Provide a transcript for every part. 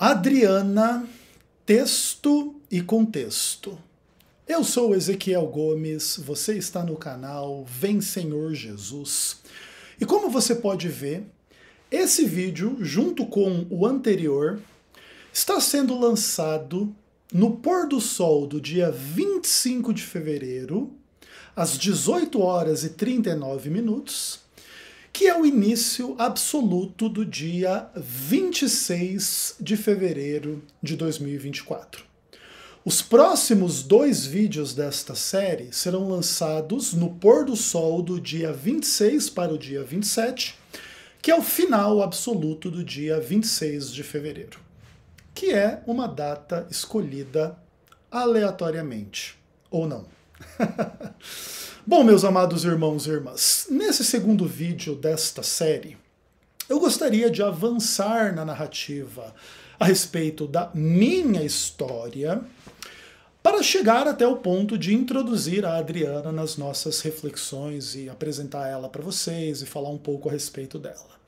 Adriana, texto e contexto. Eu sou Ezequiel Gomes, você está no canal Vem Senhor Jesus. E como você pode ver, esse vídeo, junto com o anterior, está sendo lançado no pôr do sol do dia 25 de fevereiro, às 18 horas e 39 minutos, que é o início absoluto do dia 26 de fevereiro de 2024. Os próximos dois vídeos desta série serão lançados no pôr do sol do dia 26 para o dia 27, que é o final absoluto do dia 26 de fevereiro, que é uma data escolhida aleatoriamente, ou não. Bom, meus amados irmãos e irmãs, nesse segundo vídeo desta série, eu gostaria de avançar na narrativa a respeito da minha história para chegar até o ponto de introduzir a Adriana nas nossas reflexões e apresentar ela para vocês e falar um pouco a respeito dela.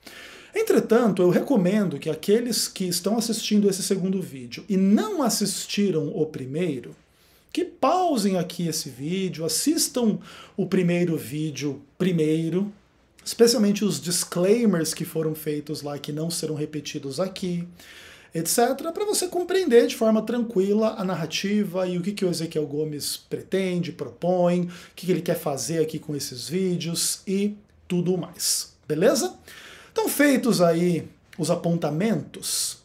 Entretanto, eu recomendo que aqueles que estão assistindo esse segundo vídeo e não assistiram o primeiro, que pausem aqui esse vídeo, assistam o primeiro vídeo primeiro, especialmente os disclaimers que foram feitos lá que não serão repetidos aqui, etc, para você compreender de forma tranquila a narrativa e o que, que o Ezequiel Gomes pretende, propõe, o que, que ele quer fazer aqui com esses vídeos e tudo mais, beleza? Então feitos aí os apontamentos,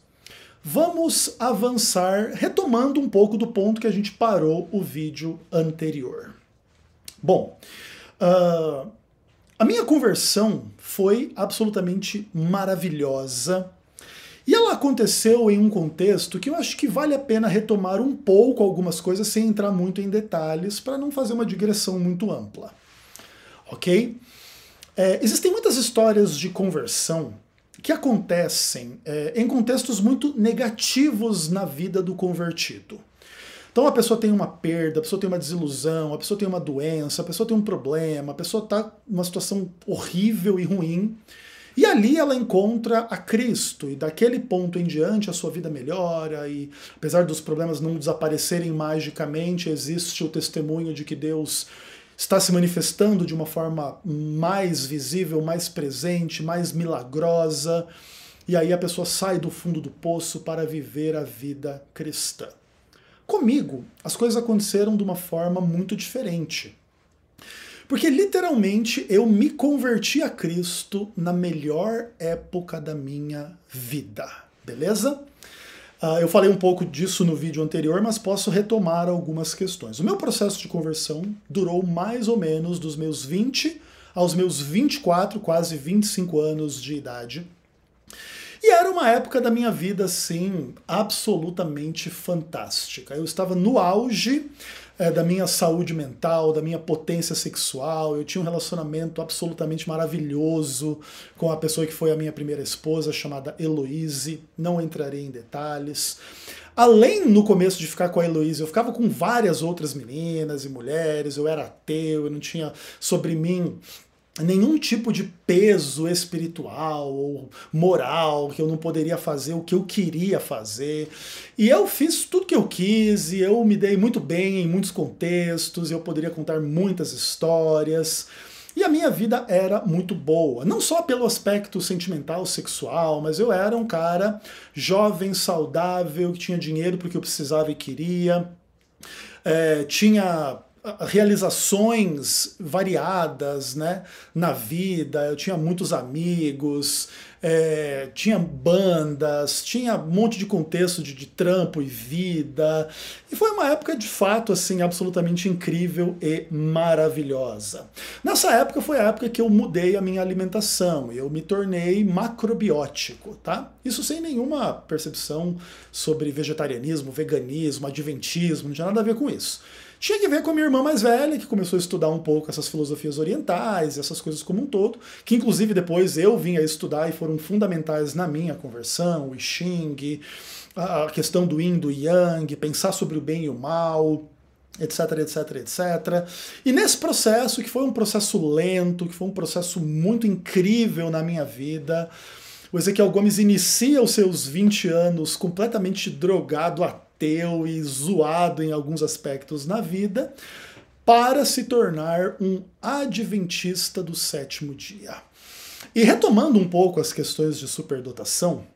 Vamos avançar retomando um pouco do ponto que a gente parou o vídeo anterior. Bom, uh, a minha conversão foi absolutamente maravilhosa e ela aconteceu em um contexto que eu acho que vale a pena retomar um pouco algumas coisas sem entrar muito em detalhes para não fazer uma digressão muito ampla. Ok? É, existem muitas histórias de conversão que acontecem é, em contextos muito negativos na vida do convertido. Então a pessoa tem uma perda, a pessoa tem uma desilusão, a pessoa tem uma doença, a pessoa tem um problema, a pessoa está numa situação horrível e ruim. E ali ela encontra a Cristo, e daquele ponto em diante a sua vida melhora, e apesar dos problemas não desaparecerem magicamente, existe o testemunho de que Deus está se manifestando de uma forma mais visível, mais presente, mais milagrosa. E aí a pessoa sai do fundo do poço para viver a vida cristã. Comigo, as coisas aconteceram de uma forma muito diferente. Porque literalmente eu me converti a Cristo na melhor época da minha vida, beleza? Ah, eu falei um pouco disso no vídeo anterior, mas posso retomar algumas questões. O meu processo de conversão durou mais ou menos dos meus 20 aos meus 24, quase 25 anos de idade. E era uma época da minha vida, assim, absolutamente fantástica. Eu estava no auge é, da minha saúde mental, da minha potência sexual. Eu tinha um relacionamento absolutamente maravilhoso com a pessoa que foi a minha primeira esposa, chamada Heloise. Não entrarei em detalhes. Além no começo de ficar com a Heloísa, eu ficava com várias outras meninas e mulheres, eu era ateu, eu não tinha sobre mim nenhum tipo de peso espiritual ou moral, que eu não poderia fazer o que eu queria fazer. E eu fiz tudo que eu quis e eu me dei muito bem em muitos contextos, eu poderia contar muitas histórias. E a minha vida era muito boa, não só pelo aspecto sentimental, sexual, mas eu era um cara jovem, saudável, que tinha dinheiro porque eu precisava e queria. É, tinha realizações variadas né, na vida. Eu tinha muitos amigos, é, tinha bandas, tinha um monte de contexto de, de trampo e vida. E foi uma época de fato assim absolutamente incrível e maravilhosa. Nessa época foi a época que eu mudei a minha alimentação eu me tornei macrobiótico, tá? Isso sem nenhuma percepção sobre vegetarianismo, veganismo, adventismo, não tinha nada a ver com isso. Tinha que ver com a minha irmã mais velha, que começou a estudar um pouco essas filosofias orientais, essas coisas como um todo, que inclusive depois eu vim a estudar e foram fundamentais na minha conversão, o Xing, a questão do Yin, do Yang, pensar sobre o bem e o mal, etc, etc, etc. E nesse processo, que foi um processo lento, que foi um processo muito incrível na minha vida, o Ezequiel Gomes inicia os seus 20 anos completamente drogado, bateu e zoado em alguns aspectos na vida, para se tornar um adventista do sétimo dia. E retomando um pouco as questões de superdotação,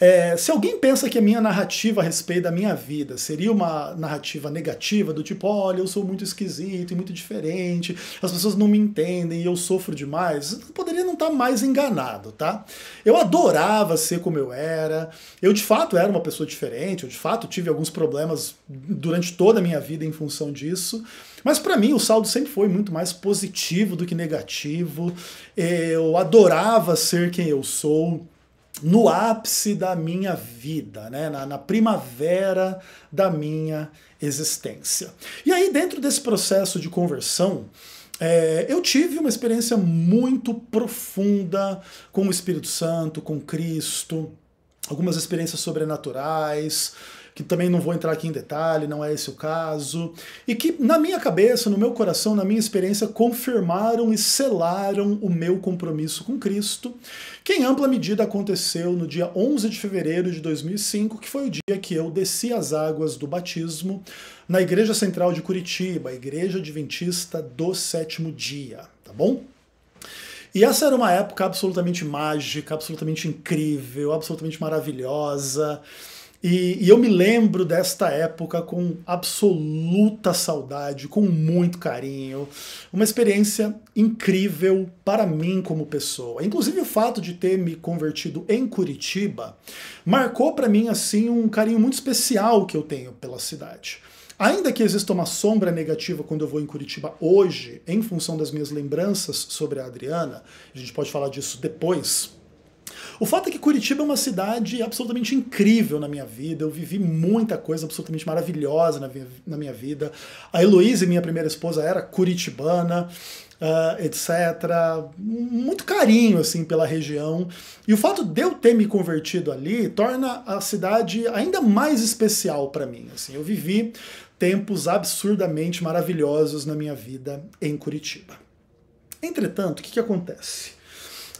é, se alguém pensa que a minha narrativa a respeito da minha vida seria uma narrativa negativa, do tipo, olha, eu sou muito esquisito e muito diferente, as pessoas não me entendem e eu sofro demais, eu poderia não estar tá mais enganado, tá? Eu adorava ser como eu era, eu de fato era uma pessoa diferente, eu de fato tive alguns problemas durante toda a minha vida em função disso, mas para mim o saldo sempre foi muito mais positivo do que negativo, eu adorava ser quem eu sou no ápice da minha vida, né? na, na primavera da minha existência. E aí, dentro desse processo de conversão, é, eu tive uma experiência muito profunda com o Espírito Santo, com Cristo, algumas experiências sobrenaturais, que também não vou entrar aqui em detalhe, não é esse o caso, e que na minha cabeça, no meu coração, na minha experiência, confirmaram e selaram o meu compromisso com Cristo, que em ampla medida aconteceu no dia 11 de fevereiro de 2005, que foi o dia que eu desci as águas do batismo na Igreja Central de Curitiba, Igreja Adventista do Sétimo Dia, tá bom? E essa era uma época absolutamente mágica, absolutamente incrível, absolutamente maravilhosa. E, e, eu me lembro desta época com absoluta saudade, com muito carinho. Uma experiência incrível para mim como pessoa. Inclusive o fato de ter me convertido em Curitiba marcou para mim assim um carinho muito especial que eu tenho pela cidade. Ainda que exista uma sombra negativa quando eu vou em Curitiba hoje, em função das minhas lembranças sobre a Adriana, a gente pode falar disso depois, o fato é que Curitiba é uma cidade absolutamente incrível na minha vida. Eu vivi muita coisa absolutamente maravilhosa na minha, vida. A Heloísa, minha primeira esposa, era curitibana. Uh, ah, etc. Muito carinho assim pela região. E o fato de eu ter me convertido ali torna a cidade ainda mais especial para mim. Assim, eu vivi tempos absurdamente maravilhosos na minha vida em Curitiba. Entretanto, o que, que acontece?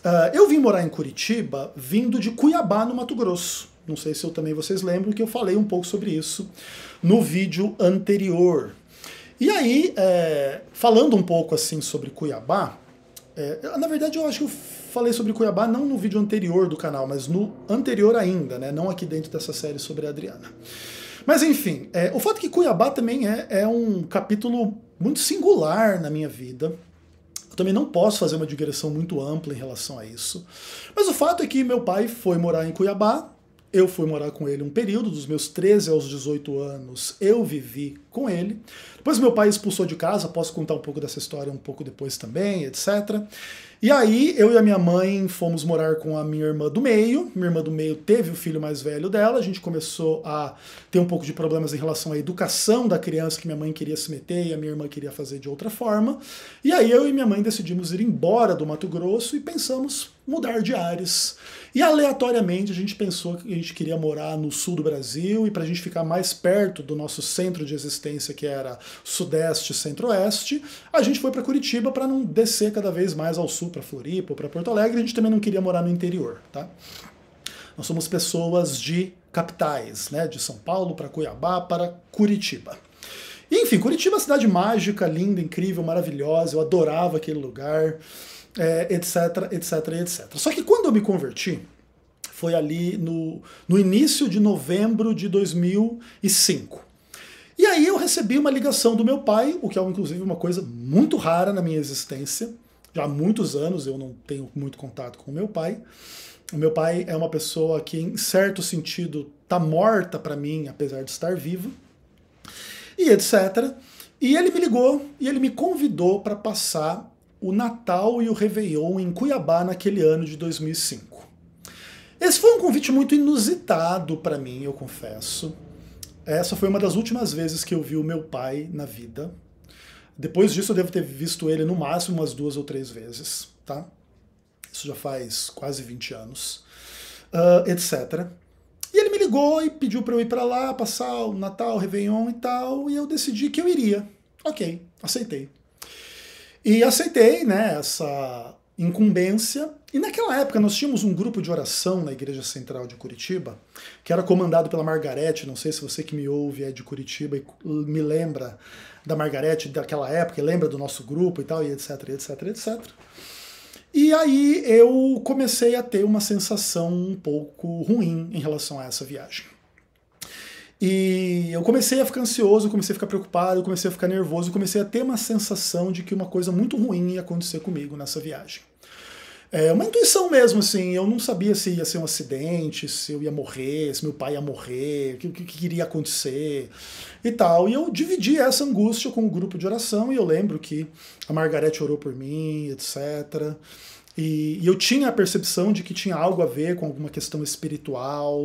Uh, eu vim morar em Curitiba vindo de Cuiabá, no Mato Grosso. Não sei se eu também vocês lembram que eu falei um pouco sobre isso no vídeo anterior. E aí, é, falando um pouco assim sobre Cuiabá, é, na verdade eu acho que eu falei sobre Cuiabá não no vídeo anterior do canal, mas no anterior ainda, né? Não aqui dentro dessa série sobre a Adriana. Mas enfim, é, o fato é que Cuiabá também é, é um capítulo muito singular na minha vida. Eu também não posso fazer uma digressão muito ampla em relação a isso. Mas o fato é que meu pai foi morar em Cuiabá, eu fui morar com ele um período, dos meus 13 aos 18 anos, eu vivi com ele. Depois meu pai expulsou de casa, posso contar um pouco dessa história um pouco depois também, etc. E aí eu e a minha mãe fomos morar com a minha irmã do meio. Minha irmã do meio teve o filho mais velho dela. A gente começou a ter um pouco de problemas em relação à educação da criança que minha mãe queria se meter e a minha irmã queria fazer de outra forma. E aí eu e minha mãe decidimos ir embora do Mato Grosso e pensamos mudar de ares. E aleatoriamente a gente pensou que a gente queria morar no sul do Brasil e para a gente ficar mais perto do nosso centro de existência, que era sudeste, centro-oeste, a gente foi para Curitiba para não descer cada vez mais ao sul, para Floripa ou para Porto Alegre. A gente também não queria morar no interior, tá? Nós somos pessoas de capitais, né? De São Paulo para Cuiabá, para Curitiba. enfim, Curitiba é uma cidade mágica, linda, incrível, maravilhosa. Eu adorava aquele lugar é, etc, etc, etc. Só que quando eu me converti, foi ali no, no início de novembro de 2005. E aí eu recebi uma ligação do meu pai, o que é inclusive uma coisa muito rara na minha existência. Já há muitos anos eu não tenho muito contato com o meu pai. O meu pai é uma pessoa que, em certo sentido, tá morta para mim, apesar de estar vivo e etc. E ele me ligou e ele me convidou para passar o Natal e o Réveillon em Cuiabá naquele ano de 2005. Esse foi um convite muito inusitado para mim, eu confesso. Essa foi uma das últimas vezes que eu vi o meu pai na vida. Depois disso, eu devo ter visto ele no máximo umas duas ou três vezes, tá? Isso já faz quase 20 anos, uh, ah, etc. E ele me ligou e pediu para eu ir para lá, passar o Natal, o Réveillon e tal, e eu decidi que eu iria. Ok, aceitei. E aceitei né, essa incumbência. E naquela época nós tínhamos um grupo de oração na Igreja Central de Curitiba, que era comandado pela Margarete. Não sei se você que me ouve é de Curitiba e me lembra da Margarete daquela época, e lembra do nosso grupo e tal, e etc, etc, etc. E aí eu comecei a ter uma sensação um pouco ruim em relação a essa viagem. E eu comecei a ficar ansioso, comecei a ficar preocupado, comecei a ficar nervoso, comecei a ter uma sensação de que uma coisa muito ruim ia acontecer comigo nessa viagem. É uma intuição mesmo, assim, eu não sabia se ia ser um acidente, se eu ia morrer, se meu pai ia morrer, o que, que, que iria acontecer e tal. E eu dividi essa angústia com o um grupo de oração e eu lembro que a Margarete orou por mim, etc. E, e, eu tinha a percepção de que tinha algo a ver com alguma questão espiritual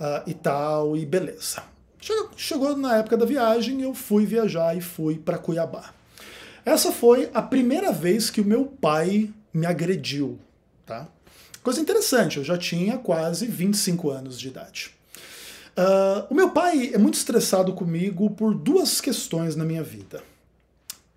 uh, e tal, e beleza. Chegou, chegou na época da viagem, eu fui viajar e fui para Cuiabá. Essa foi a primeira vez que o meu pai me agrediu, tá? Coisa interessante, eu já tinha quase 25 anos de idade. Uh, o meu pai é muito estressado comigo por duas questões na minha vida.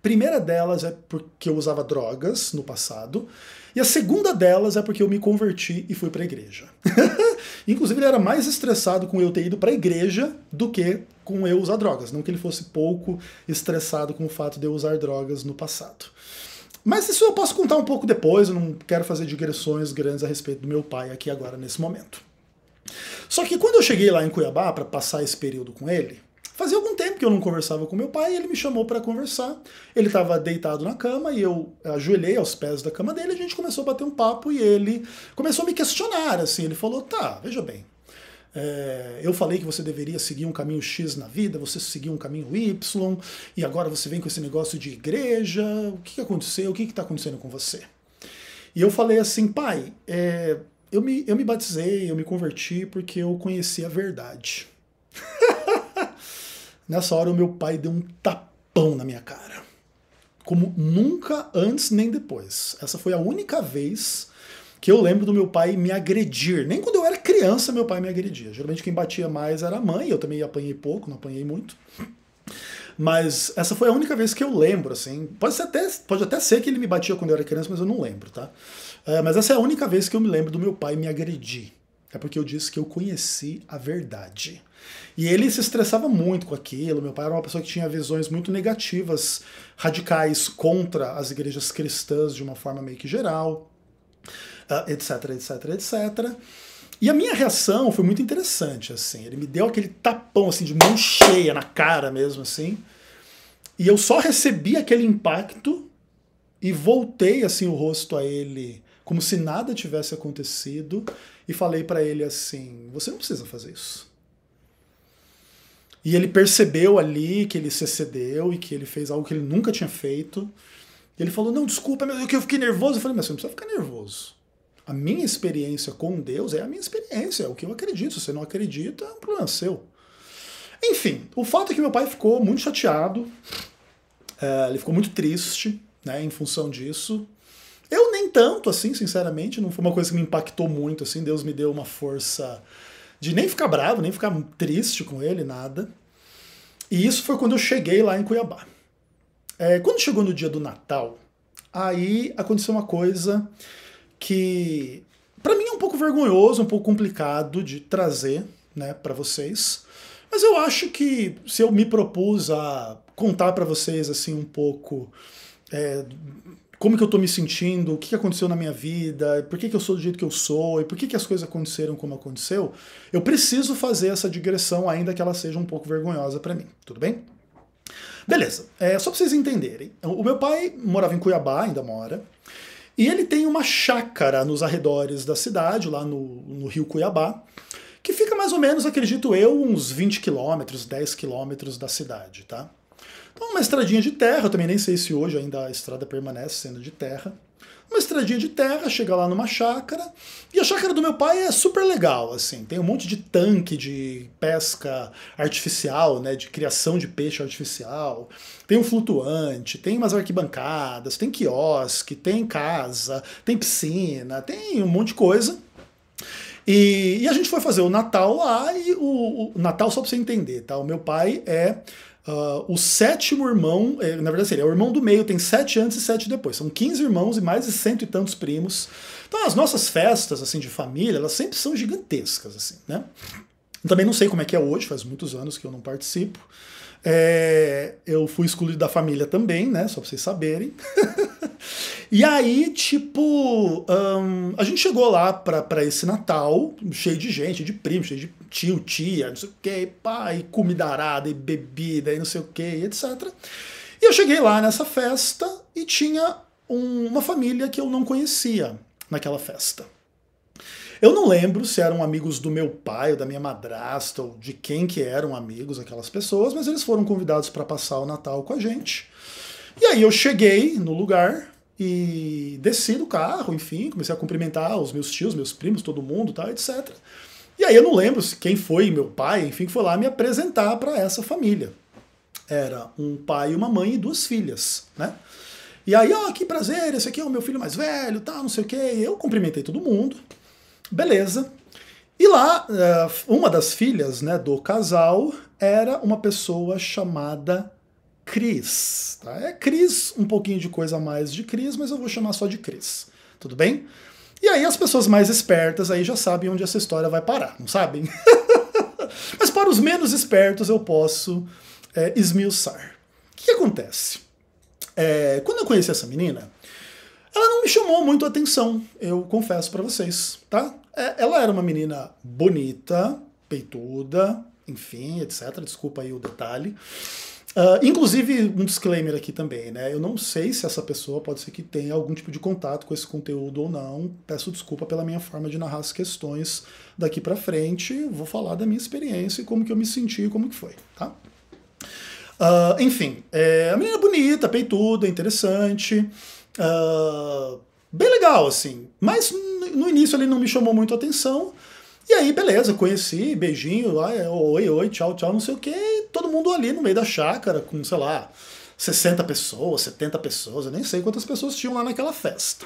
Primeira delas é porque eu usava drogas no passado, e a segunda delas é porque eu me converti e fui para a igreja. Inclusive, ele era mais estressado com eu ter ido para a igreja do que com eu usar drogas. Não que ele fosse pouco estressado com o fato de eu usar drogas no passado. Mas isso eu posso contar um pouco depois, eu não quero fazer digressões grandes a respeito do meu pai aqui agora nesse momento. Só que quando eu cheguei lá em Cuiabá para passar esse período com ele, Fazia algum tempo que eu não conversava com meu pai, ele me chamou para conversar. Ele estava deitado na cama e eu ajoelhei aos pés da cama dele, a gente começou a bater um papo e ele começou a me questionar, assim, ele falou: "Tá, veja bem, é, eu falei que você deveria seguir um caminho X na vida, você seguiu um caminho Y, e agora você vem com esse negócio de igreja. O que, que aconteceu? O que está acontecendo com você? E eu falei assim, pai, é, eu, me, eu me batizei, eu me converti porque eu conheci a verdade. Nessa hora, o meu pai deu um tapão na minha cara. Como nunca antes nem depois. Essa foi a única vez que eu lembro do meu pai me agredir. Nem quando eu era criança, meu pai me agredia. Geralmente quem batia mais era a mãe, eu também apanhei pouco, não apanhei muito. Mas essa foi a única vez que eu lembro, assim. Pode, até, pode até ser que ele me batia quando eu era criança, mas eu não lembro, tá? É, mas essa é a única vez que eu me lembro do meu pai me agredir. É porque eu disse que eu conheci a verdade. E ele se estressava muito com aquilo. Meu pai era uma pessoa que tinha visões muito negativas, radicais contra as igrejas cristãs de uma forma meio que geral, ah, etc, etc, etc. E a minha reação foi muito interessante, assim. Ele me deu aquele tapão, assim, de mão cheia na cara mesmo, assim. E eu só recebi aquele impacto e voltei, assim, o rosto a ele como se nada tivesse acontecido, e falei para ele assim: você não precisa fazer isso. E ele percebeu ali que ele se excedeu e que ele fez algo que ele nunca tinha feito. E ele falou: Não, desculpa, meu, é eu fiquei nervoso. Eu falei: Mas você não precisa ficar nervoso. A minha experiência com Deus é a minha experiência, é o que eu acredito. Se você não acredita, é um problema seu. Enfim, o fato é que meu pai ficou muito chateado, eh, ele ficou muito triste né, em função disso. Eu nem tanto, assim, sinceramente, não foi uma coisa que me impactou muito, assim, Deus me deu uma força de nem ficar bravo, nem ficar triste com ele, nada. E isso foi quando eu cheguei lá em Cuiabá. É, quando chegou no dia do Natal, aí aconteceu uma coisa que para mim é um pouco vergonhoso, um pouco complicado de trazer, né, para vocês. Mas eu acho que se eu me propus a contar para vocês assim um pouco é, como que eu tô me sentindo, o que aconteceu na minha vida, por que, que eu sou do jeito que eu sou e por que, que as coisas aconteceram como aconteceu, eu preciso fazer essa digressão, ainda que ela seja um pouco vergonhosa para mim, tudo bem? Beleza, é, só pra vocês entenderem, o meu pai morava em Cuiabá, ainda mora, e ele tem uma chácara nos arredores da cidade, lá no, no Rio Cuiabá, que fica mais ou menos, acredito eu, uns 20 quilômetros, 10 quilômetros da cidade, tá? Então, uma estradinha de terra, eu também nem sei se hoje ainda a estrada permanece sendo de terra. Uma estradinha de terra, chega lá numa chácara, e a chácara do meu pai é super legal, assim, tem um monte de tanque de pesca artificial, né, de criação de peixe artificial, tem um flutuante, tem umas arquibancadas, tem quiosque, tem casa, tem piscina, tem um monte de coisa. E, e, a gente foi fazer o Natal lá e o, o Natal, só pra você entender, tá? O meu pai é Uh, o sétimo irmão, é, na verdade, ele assim, é o irmão do meio, tem sete antes e sete depois. São 15 irmãos e mais de cento e tantos primos. Então as nossas festas assim de família, elas sempre são gigantescas, assim, né? também não sei como é que é hoje, faz muitos anos que eu não participo. É, eu fui excluído da família também, né? Só pra vocês saberem. e aí, tipo, um, a gente chegou lá pra, pra esse Natal, cheio de gente, de primo, cheio de tio, tia, não sei o que, pai, arada e bebida e não sei o que, etc. E eu cheguei lá nessa festa e tinha um, uma família que eu não conhecia naquela festa. Eu não lembro se eram amigos do meu pai ou da minha madrasta ou de quem que eram amigos aquelas pessoas, mas eles foram convidados para passar o Natal com a gente. E aí eu cheguei no lugar e desci do carro, enfim, comecei a cumprimentar os meus tios, meus primos, todo mundo, tal, tá, etc. E aí eu não lembro quem foi, meu pai, enfim, que foi lá me apresentar para essa família. Era um pai, uma mãe e duas filhas, né? E aí, ó, oh, ah, que prazer, esse aqui é o meu filho mais velho, tal, tá, não sei o quê. Eu cumprimentei todo mundo, beleza. E lá, eh, uma das filhas né, do casal era uma pessoa chamada Cris. Tá? É Cris, um pouquinho de coisa a mais de Cris, mas eu vou chamar só de Cris. Tudo bem? E aí as pessoas mais espertas aí já sabem onde essa história vai parar, não sabem? Mas para os menos espertos eu posso é, esmiuçar. O que acontece? É, quando eu conheci essa menina, ela não me chamou muito a atenção, eu confesso para vocês, tá? É, ela era uma menina bonita, peituda, enfim, etc. Desculpa aí o detalhe. Uh, inclusive, um disclaimer aqui também, né? Eu não sei se essa pessoa pode ser que tenha algum tipo de contato com esse conteúdo ou não. Peço desculpa pela minha forma de narrar as questões daqui para frente. Vou falar da minha experiência e como que eu me senti e como que foi, tá? Uh, enfim, é, a menina é bonita, peituda, interessante. Uh, bem legal, assim. Mas no início ele não me chamou muito a atenção. E aí, beleza, conheci, beijinho lá, é, oi, oi, tchau, tchau, não sei o quê Todo mundo ali no meio da chácara, com, sei lá, 60 pessoas, 70 pessoas, eu nem sei quantas pessoas tinham lá naquela festa.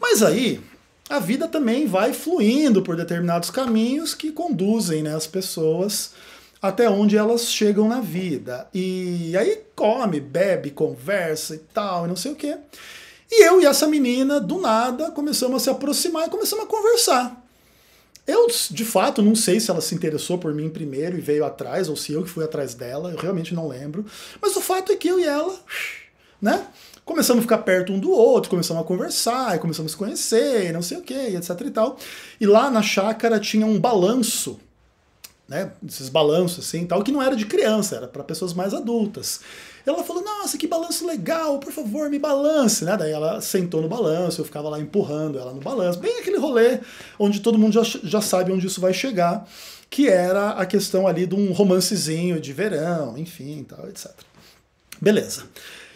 Mas aí, a vida também vai fluindo por determinados caminhos que conduzem né, as pessoas até onde elas chegam na vida. E aí come, bebe, conversa e tal, e não sei o quê. E eu e essa menina, do nada, começamos a se aproximar e começamos a conversar. Eu, de fato, não sei se ela se interessou por mim primeiro e veio atrás, ou se eu que fui atrás dela, eu realmente não lembro. Mas o fato é que eu e ela, né? Começamos a ficar perto um do outro, começamos a conversar, começamos a se conhecer, não sei o que, etc e tal. E lá na chácara tinha um balanço, né? Esses balanços assim, tal, que não era de criança, era para pessoas mais adultas. Então ela falou: Nossa, que balanço legal, por favor, me balance. Né? Daí ela sentou no balanço, eu ficava lá empurrando ela no balanço. Bem aquele rolê onde todo mundo já, já sabe onde isso vai chegar, que era a questão ali de um romancezinho de verão, enfim, tal, etc. Beleza.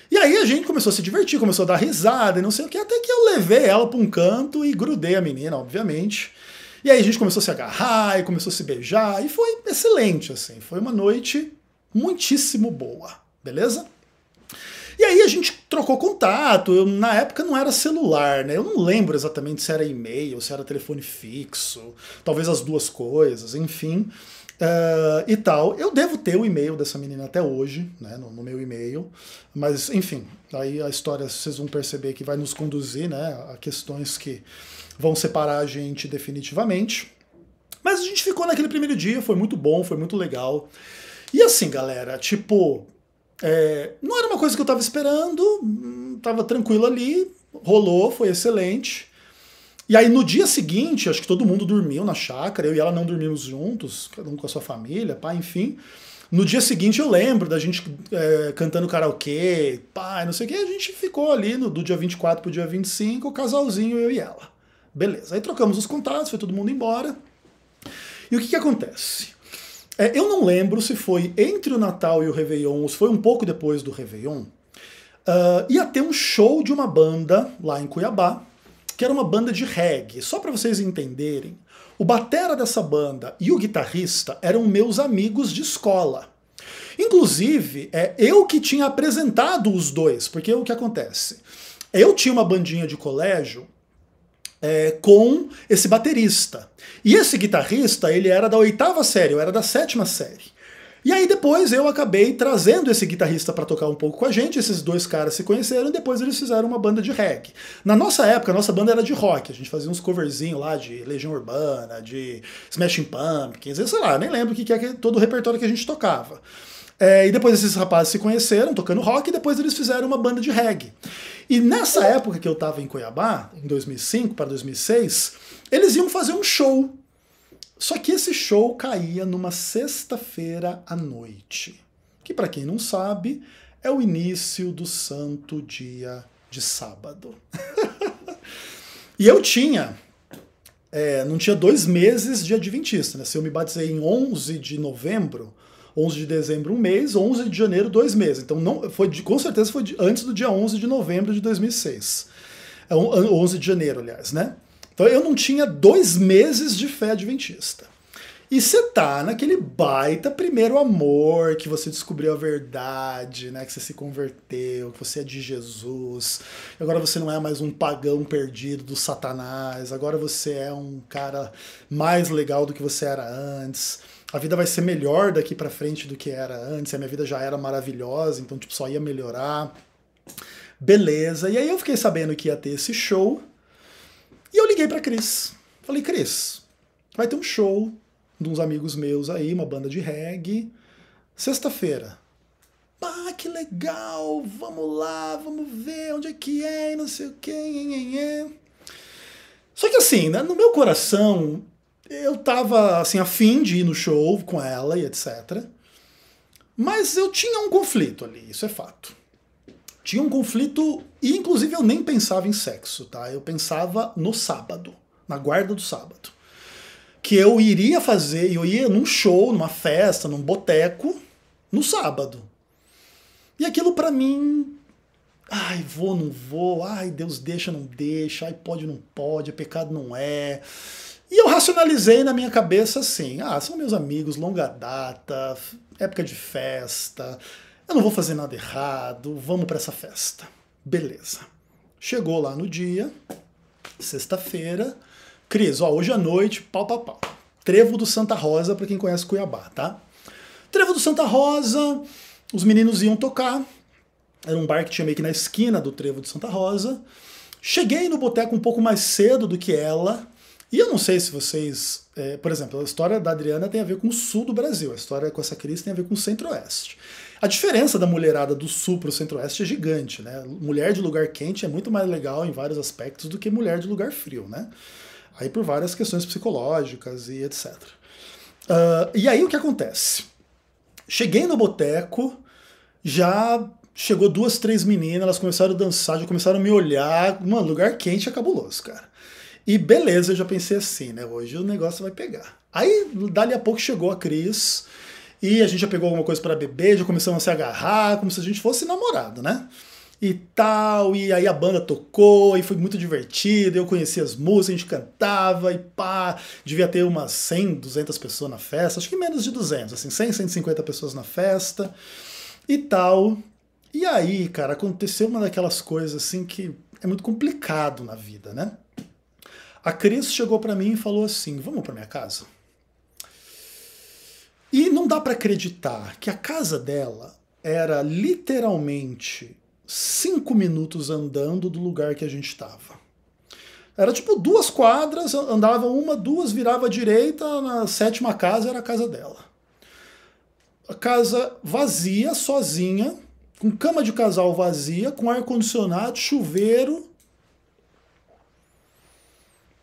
E aí a gente começou a se divertir, começou a dar risada e não sei o que, até que eu levei ela para um canto e grudei a menina, obviamente. E aí a gente começou a se agarrar e começou a se beijar, e foi excelente, assim. Foi uma noite muitíssimo boa. Beleza? E aí a gente trocou contato. Eu, na época não era celular, né? Eu não lembro exatamente se era e-mail, se era telefone fixo, talvez as duas coisas, enfim. Uh, e tal. Eu devo ter o e-mail dessa menina até hoje, né? No, no meu e-mail. Mas, enfim, aí a história vocês vão perceber que vai nos conduzir, né? A questões que vão separar a gente definitivamente. Mas a gente ficou naquele primeiro dia, foi muito bom, foi muito legal. E assim, galera, tipo, é, não era uma coisa que eu estava esperando, hum, Tava tranquilo ali, rolou, foi excelente. E aí no dia seguinte, acho que todo mundo dormiu na chácara, eu e ela não dormimos juntos, cada um com a sua família, pá, enfim. No dia seguinte eu lembro da gente é, cantando karaokê, pá, não sei o que, a gente ficou ali no, do dia 24 pro dia 25, o casalzinho, eu e ela. Beleza, aí trocamos os contatos, foi todo mundo embora. E o que que acontece? É, eu não lembro se foi entre o Natal e o Réveillon, ou se foi um pouco depois do Réveillon. Uh, ia ter um show de uma banda lá em Cuiabá, que era uma banda de reggae. Só para vocês entenderem, o batera dessa banda e o guitarrista eram meus amigos de escola. Inclusive, é eu que tinha apresentado os dois, porque o que acontece? Eu tinha uma bandinha de colégio é, com esse baterista. E esse guitarrista, ele era da oitava série, eu era da sétima série. E aí depois eu acabei trazendo esse guitarrista para tocar um pouco com a gente, esses dois caras se conheceram e depois eles fizeram uma banda de reggae. Na nossa época, a nossa banda era de rock, a gente fazia uns coverzinhos lá de Legião Urbana, de Smashing Pumpkins, sei lá, nem lembro o que, que é todo o repertório que a gente tocava. É, e depois esses rapazes se conheceram tocando rock e depois eles fizeram uma banda de reggae. E nessa época que eu estava em Cuiabá, em 2005 para 2006, eles iam fazer um show. Só que esse show caía numa sexta-feira à noite, que para quem não sabe, é o início do santo dia de sábado. e eu tinha, é, não tinha dois meses de adventista, né? Se eu me batizei em 11 de novembro, 11 de dezembro, um mês, 11 de janeiro, dois meses. Então, não, foi de, com certeza foi de, antes do dia 11 de novembro de 2006. 11 é de janeiro, aliás, né? Então, eu não tinha dois meses de fé adventista. E você tá naquele baita primeiro amor, que você descobriu a verdade, né? Que você se converteu, que você é de Jesus. Agora você não é mais um pagão perdido do Satanás. Agora você é um cara mais legal do que você era antes a vida vai ser melhor daqui para frente do que era antes, a minha vida já era maravilhosa, então tipo só ia melhorar. Beleza. E aí eu fiquei sabendo que ia ter esse show. E eu liguei para Cris. Falei: "Cris, vai ter um show de uns amigos meus aí, uma banda de reggae, sexta-feira. Ah, que legal! Vamos lá, vamos ver onde é que é, não sei o quê. Só que assim, né, no meu coração, eu tava assim afim de ir no show com ela e etc. Mas eu tinha um conflito ali, isso é fato. Tinha um conflito e inclusive eu nem pensava em sexo, tá? Eu pensava no sábado, na guarda do sábado, que eu iria fazer, eu ia num show, numa festa, num boteco no sábado. E aquilo para mim Ai, vou, não vou. Ai, Deus deixa, não deixa. Ai, pode, não pode. É pecado, não é. E eu racionalizei na minha cabeça assim: ah, são meus amigos, longa data, época de festa, eu não vou fazer nada errado, vamos para essa festa. Beleza. Chegou lá no dia, sexta-feira, Cris, ó, hoje à noite, pau, pau, pau. Trevo do Santa Rosa, para quem conhece Cuiabá, tá? Trevo do Santa Rosa, os meninos iam tocar. Era um bar que tinha meio que na esquina do Trevo do Santa Rosa. Cheguei no boteco um pouco mais cedo do que ela, e eu não sei se vocês. É, por exemplo, a história da Adriana tem a ver com o sul do Brasil, a história com essa crise tem a ver com o centro-oeste. A diferença da mulherada do sul para o centro-oeste é gigante, né? Mulher de lugar quente é muito mais legal em vários aspectos do que mulher de lugar frio, né? Aí por várias questões psicológicas e etc. Uh, ah, e aí o que acontece? Cheguei no boteco, já chegou duas, três meninas, elas começaram a dançar, já começaram a me olhar. Mano, lugar quente é cabuloso, cara. E beleza, eu já pensei assim, né? Hoje o negócio vai pegar. Aí, dali a pouco, chegou a Cris e a gente já pegou alguma coisa para beber, já começamos a se agarrar, como se a gente fosse namorado, né? E tal, e aí a banda tocou, e foi muito divertido, eu conheci as músicas, a gente cantava, e pá, devia ter umas 100, 200 pessoas na festa, acho que menos de 200, assim, 100, 150 pessoas na festa, e tal. E aí, cara, aconteceu uma daquelas coisas, assim, que é muito complicado na vida, né? A Cris chegou para mim e falou assim: "Vamos para minha casa". E não dá para acreditar que a casa dela era literalmente cinco minutos andando do lugar que a gente estava. Era tipo duas quadras, andava uma, duas, virava à direita, na sétima casa era a casa dela. A casa vazia, sozinha, com cama de casal vazia, com ar-condicionado, chuveiro,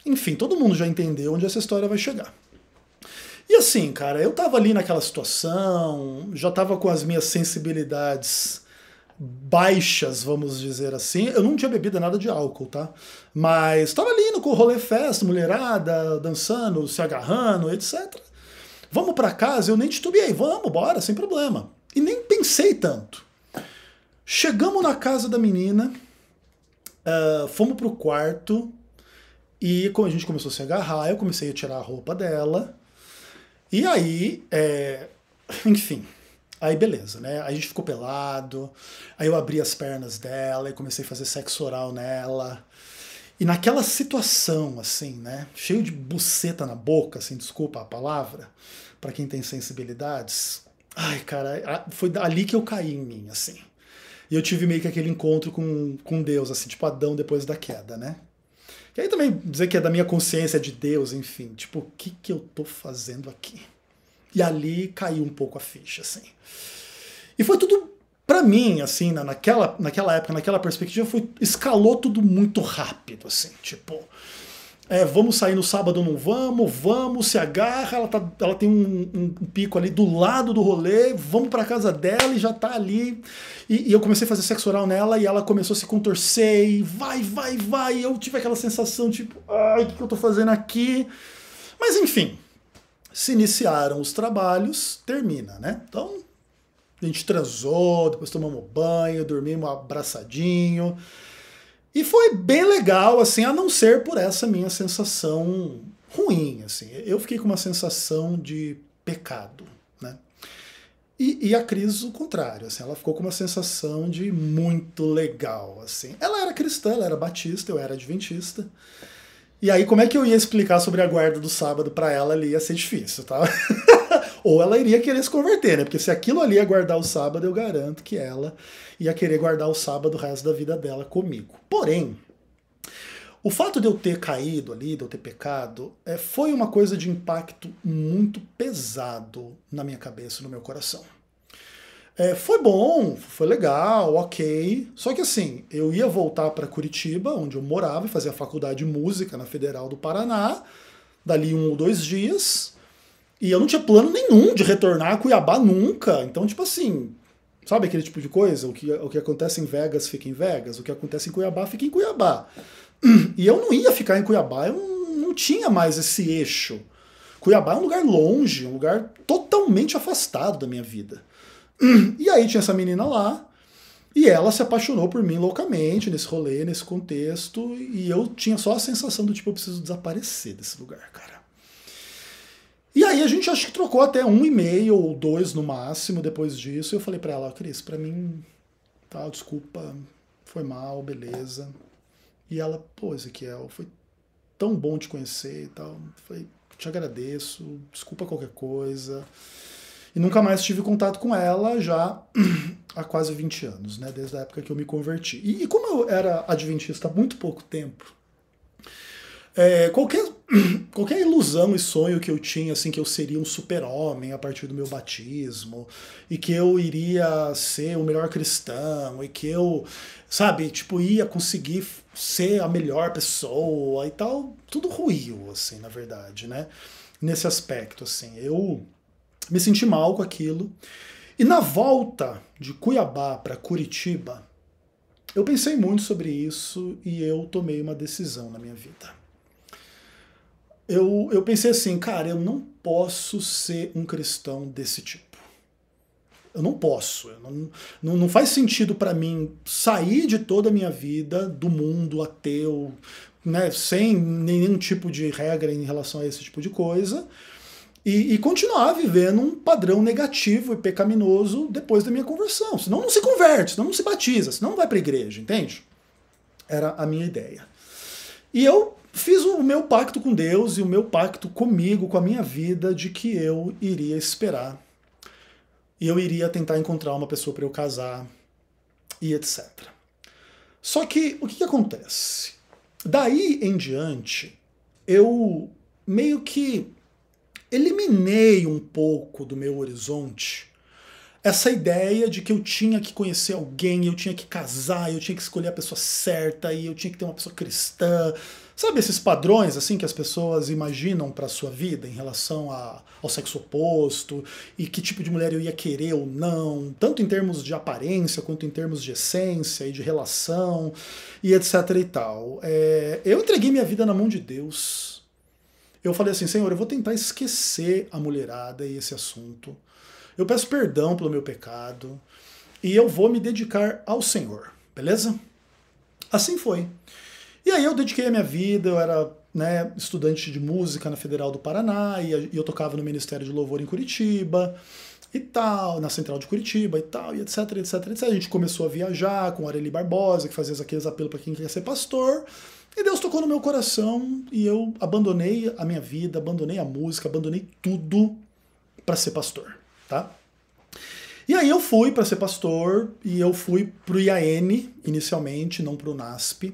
enfim, todo mundo já entendeu onde essa história vai chegar. E assim, cara, eu tava ali naquela situação, já tava com as minhas sensibilidades baixas, vamos dizer assim. Eu não tinha bebido nada de álcool, tá? Mas tava ali no rolê festa, mulherada, dançando, se agarrando, etc. Vamos para casa, eu nem titubeei. Vamos, bora, sem problema. E nem pensei tanto. Chegamos na casa da menina, uh, fomos pro quarto, e quando a gente começou a se agarrar, eu comecei a tirar a roupa dela. E aí, é... enfim, aí beleza, né? a gente ficou pelado. Aí eu abri as pernas dela e comecei a fazer sexo oral nela. E naquela situação, assim, né? Cheio de buceta na boca, assim, desculpa a palavra, para quem tem sensibilidades. Ai, cara, foi ali que eu caí em mim, assim. E eu tive meio que aquele encontro com, com Deus, assim, tipo Adão depois da queda, né? Que aí também dizer que é da minha consciência, de Deus, enfim. Tipo, o que, que eu tô fazendo aqui? E ali caiu um pouco a ficha, assim. E foi tudo, para mim, assim, naquela, naquela época, naquela perspectiva, foi, escalou tudo muito rápido, assim. Tipo, é, vamos sair no sábado, não vamos, vamos, se agarra, ela, tá, ela tem um, um pico ali do lado do rolê, vamos para casa dela e já tá ali. E, e, eu comecei a fazer sexo oral nela e ela começou a se contorcer e vai, vai, vai. Eu tive aquela sensação tipo, ai, o que, que eu tô fazendo aqui? Mas enfim, se iniciaram os trabalhos, termina, né? Então a gente transou, depois tomamos banho, dormimos abraçadinho. E foi bem legal, assim, a não ser por essa minha sensação ruim, assim. Eu fiquei com uma sensação de pecado, né? E, e a Cris, o contrário, assim, ela ficou com uma sensação de muito legal, assim. Ela era cristã, ela era batista, eu era adventista. E aí, como é que eu ia explicar sobre a guarda do sábado para ela ali ia ser difícil, tá? Ou ela iria querer se converter, né? Porque se aquilo ali é guardar o sábado, eu garanto que ela ia querer guardar o sábado o resto da vida dela comigo. Porém, o fato de eu ter caído ali, de eu ter pecado, é, foi uma coisa de impacto muito pesado na minha cabeça, no meu coração. É, foi bom, foi legal, ok. Só que assim, eu ia voltar para Curitiba, onde eu morava, e fazia faculdade de música na Federal do Paraná, dali um ou dois dias. E eu não tinha plano nenhum de retornar a Cuiabá nunca. Então, tipo assim, sabe aquele tipo de coisa? O que, o que acontece em Vegas fica em Vegas, o que acontece em Cuiabá fica em Cuiabá. E eu não ia ficar em Cuiabá, eu não, tinha mais esse eixo. Cuiabá é um lugar longe, um lugar totalmente afastado da minha vida. E aí tinha essa menina lá, e ela se apaixonou por mim loucamente nesse rolê, nesse contexto, e eu tinha só a sensação do tipo, eu preciso desaparecer desse lugar, cara e aí a gente acho que trocou até um e-mail ou dois no máximo depois disso. eu falei para ela, Cris, para mim, tá, desculpa, foi mal, beleza. E ela, pô, Ezequiel, foi tão bom te conhecer e tal. te agradeço, desculpa qualquer coisa. E nunca mais tive contato com ela já há quase 20 anos, né? Desde a época que eu me converti. E, e como eu era adventista há muito pouco tempo, é, qualquer qualquer ilusão e sonho que eu tinha, assim, que eu seria um super-homem a partir do meu batismo, e que eu iria ser o melhor cristão, e que eu, sabe, tipo, ia conseguir ser a melhor pessoa e tal, tudo ruiu, assim, na verdade, né? Nesse aspecto, assim, eu me senti mal com aquilo. E na volta de Cuiabá para Curitiba, eu pensei muito sobre isso e eu tomei uma decisão na minha vida eu, eu pensei assim, cara, eu não posso ser um cristão desse tipo. Eu não posso. Eu não, não, não, faz sentido para mim sair de toda a minha vida do mundo ateu, né, sem nenhum tipo de regra em relação a esse tipo de coisa, e, e continuar vivendo um padrão negativo e pecaminoso depois da minha conversão. Senão não se converte, senão não se batiza, senão não vai para igreja, entende? Era a minha ideia. E eu fiz o meu pacto com Deus e o meu pacto comigo, com a minha vida, de que eu iria esperar. E eu iria tentar encontrar uma pessoa para eu casar e etc. Só que o que, que acontece? Daí em diante, eu meio que eliminei um pouco do meu horizonte essa ideia de que eu tinha que conhecer alguém, eu tinha que casar, eu tinha que escolher a pessoa certa e eu tinha que ter uma pessoa cristã. Sabe esses padrões assim que as pessoas imaginam para sua vida em relação a, ao sexo oposto e que tipo de mulher eu ia querer ou não, tanto em termos de aparência quanto em termos de essência e de relação e etc e tal. É, eu entreguei minha vida na mão de Deus. Eu falei assim, Senhor, eu vou tentar esquecer a mulherada e esse assunto. Eu peço perdão pelo meu pecado e eu vou me dedicar ao Senhor, beleza? Assim foi. E aí eu dediquei a minha vida, eu era né, estudante de música na Federal do Paraná, e eu tocava no Ministério de Louvor em Curitiba e tal, na Central de Curitiba e tal, e etc, etc, etc. A gente começou a viajar com Areli Barbosa, que fazia aqueles apelos para quem quer ser pastor, e Deus tocou no meu coração e eu abandonei a minha vida, abandonei a música, abandonei tudo para ser pastor, tá? E aí eu fui para ser pastor e eu fui pro IAN inicialmente, não pro NASP.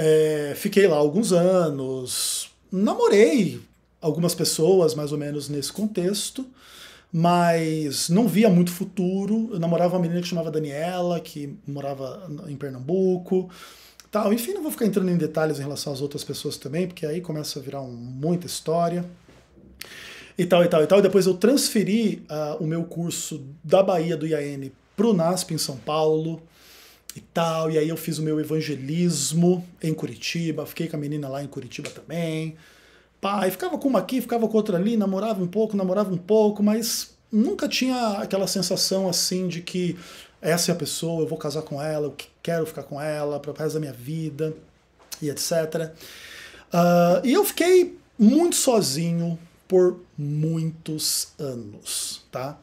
É, fiquei lá alguns anos, namorei algumas pessoas mais ou menos nesse contexto, mas não via muito futuro. Eu namorava uma menina que chamava Daniela, que morava em Pernambuco. Tal. Enfim, não vou ficar entrando em detalhes em relação às outras pessoas também, porque aí começa a virar um, muita história. E tal, e tal, e tal. E depois eu transferi uh, o meu curso da Bahia do IAN para o NASP em São Paulo e tal. E aí eu fiz o meu evangelismo em Curitiba, fiquei com a menina lá em Curitiba também. Pai, ficava com uma aqui, ficava com outra ali, namorava um pouco, namorava um pouco, mas nunca tinha aquela sensação assim de que essa é a pessoa, eu vou casar com ela, eu quero ficar com ela para o resto da minha vida e etc. Uh, ah, e eu fiquei muito sozinho por muitos anos, tá?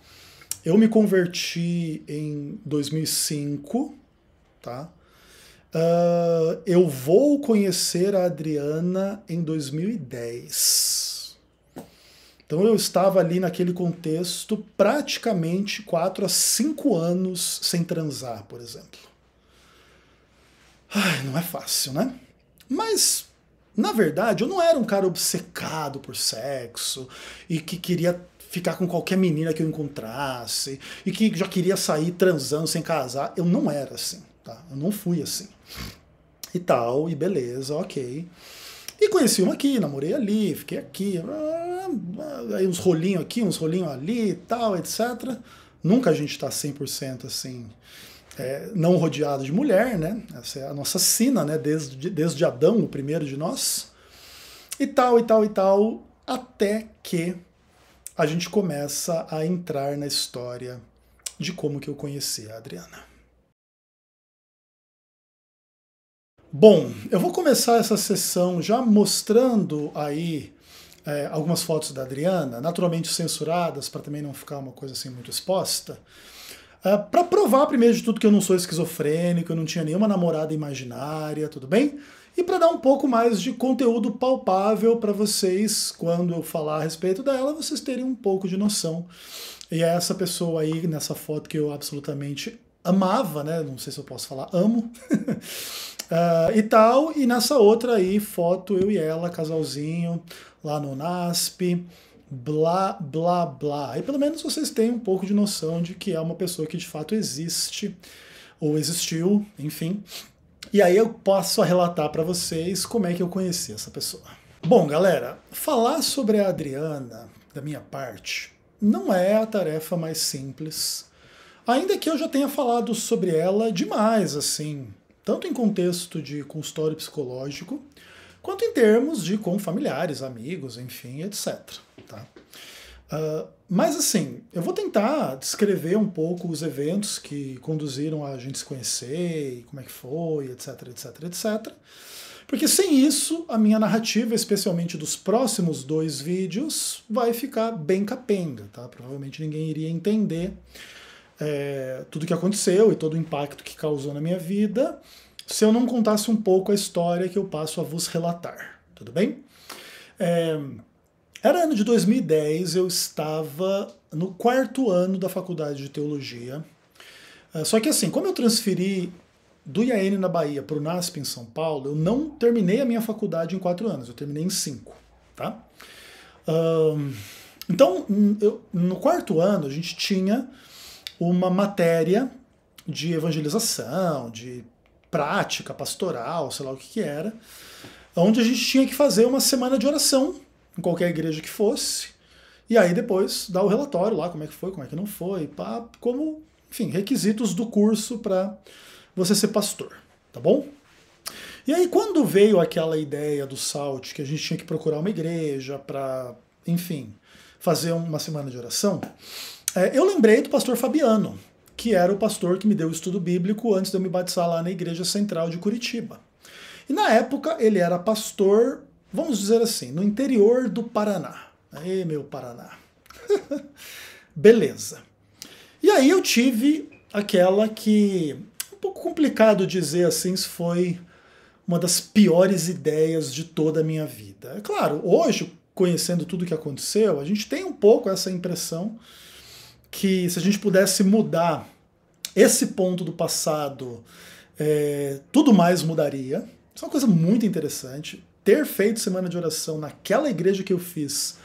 Eu me converti em 2005 tá? Uh, eu vou conhecer a Adriana em 2010. Então eu estava ali naquele contexto praticamente 4 a 5 anos sem transar, por exemplo. Ai, não é fácil, né? Mas na verdade, eu não era um cara obcecado por sexo e que queria ficar com qualquer menina que eu encontrasse e que já queria sair transando sem casar. Eu não era assim tá? Eu não fui assim. E tal, e beleza, ok. E conheci uma aqui, namorei ali, fiquei aqui, ah, aí uns rolinhos aqui, uns rolinhos ali e tal, etc. Nunca a gente está 100% assim, é, não rodeado de mulher, né? Essa é a nossa sina, né? Desde, desde Adão, o primeiro de nós. E tal, e tal, e tal, até que a gente começa a entrar na história de como que eu conheci a Adriana. Bom, eu vou começar essa sessão já mostrando aí é, algumas fotos da Adriana, naturalmente censuradas, para também não ficar uma coisa assim muito exposta. É, para provar primeiro de tudo que eu não sou esquizofrênico, eu não tinha nenhuma namorada imaginária, tudo bem? E para dar um pouco mais de conteúdo palpável para vocês, quando eu falar a respeito dela, vocês terem um pouco de noção. E é essa pessoa aí nessa foto que eu absolutamente amava, né? Não sei se eu posso falar amo. Uh, e tal, e nessa outra aí, foto eu e ela, casalzinho, lá no NASP, blá, blá, blá. Aí pelo menos vocês têm um pouco de noção de que é uma pessoa que de fato existe, ou existiu, enfim. E aí eu posso relatar para vocês como é que eu conheci essa pessoa. Bom, galera, falar sobre a Adriana, da minha parte, não é a tarefa mais simples. Ainda que eu já tenha falado sobre ela demais, assim, tanto em contexto de consultório psicológico, quanto em termos de com familiares, amigos, enfim, etc. Tá? Uh, mas assim, eu vou tentar descrever um pouco os eventos que conduziram a gente se conhecer, como é que foi, etc, etc, etc. Porque sem isso, a minha narrativa, especialmente dos próximos dois vídeos, vai ficar bem capenga, tá? Provavelmente ninguém iria entender é, tudo que aconteceu e todo o impacto que causou na minha vida, se eu não contasse um pouco a história que eu passo a vos relatar, tudo bem? É, era ano de 2010, eu estava no quarto ano da faculdade de teologia. É, só que assim, como eu transferi do IAN na Bahia para o NASP em São Paulo, eu não terminei a minha faculdade em quatro anos, eu terminei em cinco, tá? Então, eu, no quarto ano, a gente tinha uma matéria de evangelização, de prática pastoral, sei lá o que, que era, onde a gente tinha que fazer uma semana de oração em qualquer igreja que fosse, e aí depois dar o relatório lá, como é que foi, como é que não foi, pá, como, enfim, requisitos do curso para você ser pastor, tá bom? E aí quando veio aquela ideia do SALT, que a gente tinha que procurar uma igreja para, enfim, fazer uma semana de oração, é, eu lembrei do pastor Fabiano, que era o pastor que me deu o estudo bíblico antes de eu me batizar lá na Igreja Central de Curitiba. E na época ele era pastor, vamos dizer assim, no interior do Paraná. Aí, meu Paraná. Beleza. E aí eu tive aquela que. Um pouco complicado dizer assim se foi uma das piores ideias de toda a minha vida. É claro, hoje, conhecendo tudo o que aconteceu, a gente tem um pouco essa impressão que se a gente pudesse mudar esse ponto do passado, é, tudo mais mudaria. Isso é uma coisa muito interessante. Ter feito semana de oração naquela igreja que eu fiz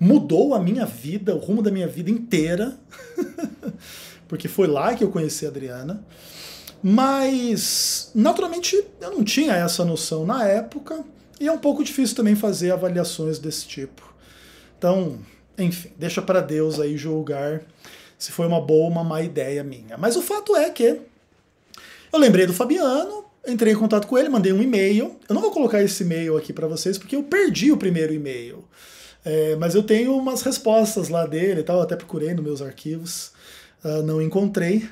mudou a minha vida, o rumo da minha vida inteira, porque foi lá que eu conheci a Adriana. Mas, naturalmente, eu não tinha essa noção na época, e é um pouco difícil também fazer avaliações desse tipo. Então, enfim, deixa para Deus aí julgar se foi uma boa ou uma má ideia minha. Mas o fato é que eu lembrei do Fabiano, entrei em contato com ele, mandei um e-mail. Eu não vou colocar esse e-mail aqui para vocês porque eu perdi o primeiro e-mail. É, mas eu tenho umas respostas lá dele e tal, até procurei nos meus arquivos, uh, não encontrei.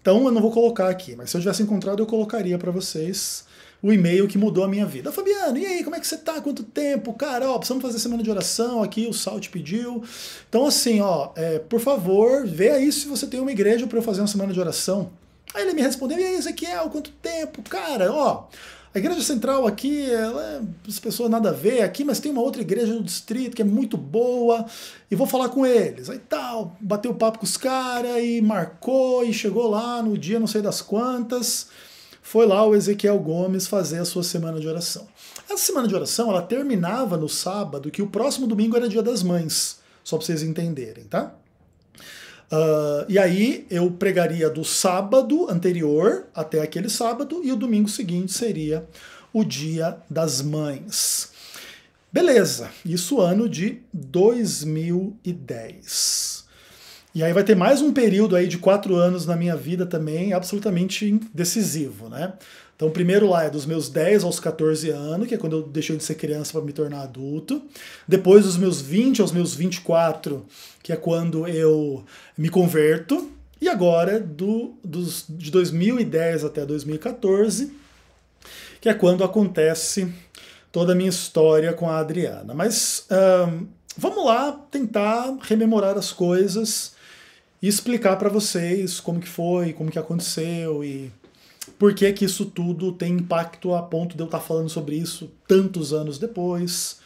Então eu não vou colocar aqui, mas se eu tivesse encontrado eu colocaria para vocês o e-mail que mudou a minha vida. Fabiano, e aí, como é que você tá? Quanto tempo? Cara, ó, precisamos fazer semana de oração aqui, o Sal te pediu. Então, assim, ó, é, por favor, vê aí se você tem uma igreja para eu fazer uma semana de oração. Aí ele me respondeu, e aí, Ezequiel, quanto tempo? Cara, ó, a igreja central aqui, ela, é, as pessoas nada a ver aqui, mas tem uma outra igreja no distrito que é muito boa, e vou falar com eles. Aí tal, bateu papo com os caras, e marcou, e chegou lá no dia não sei das quantas foi lá o Ezequiel Gomes fazer a sua semana de oração. Essa semana de oração ela terminava no sábado, que o próximo domingo era dia das mães, só para vocês entenderem, tá? Uh, e aí eu pregaria do sábado anterior até aquele sábado e o domingo seguinte seria o dia das mães. Beleza, isso ano de 2010. E aí vai ter mais um período aí de quatro anos na minha vida também absolutamente decisivo, né? Então, primeiro lá é dos meus 10 aos 14 anos, que é quando eu deixei de ser criança para me tornar adulto. Depois dos meus 20 aos meus 24, que é quando eu me converto. E agora, do, dos, de 2010 até 2014, que é quando acontece toda a minha história com a Adriana. Mas vamos lá tentar rememorar as coisas e explicar para vocês como que foi, como que aconteceu e por que que isso tudo tem impacto a ponto de eu estar tá falando sobre isso tantos anos depois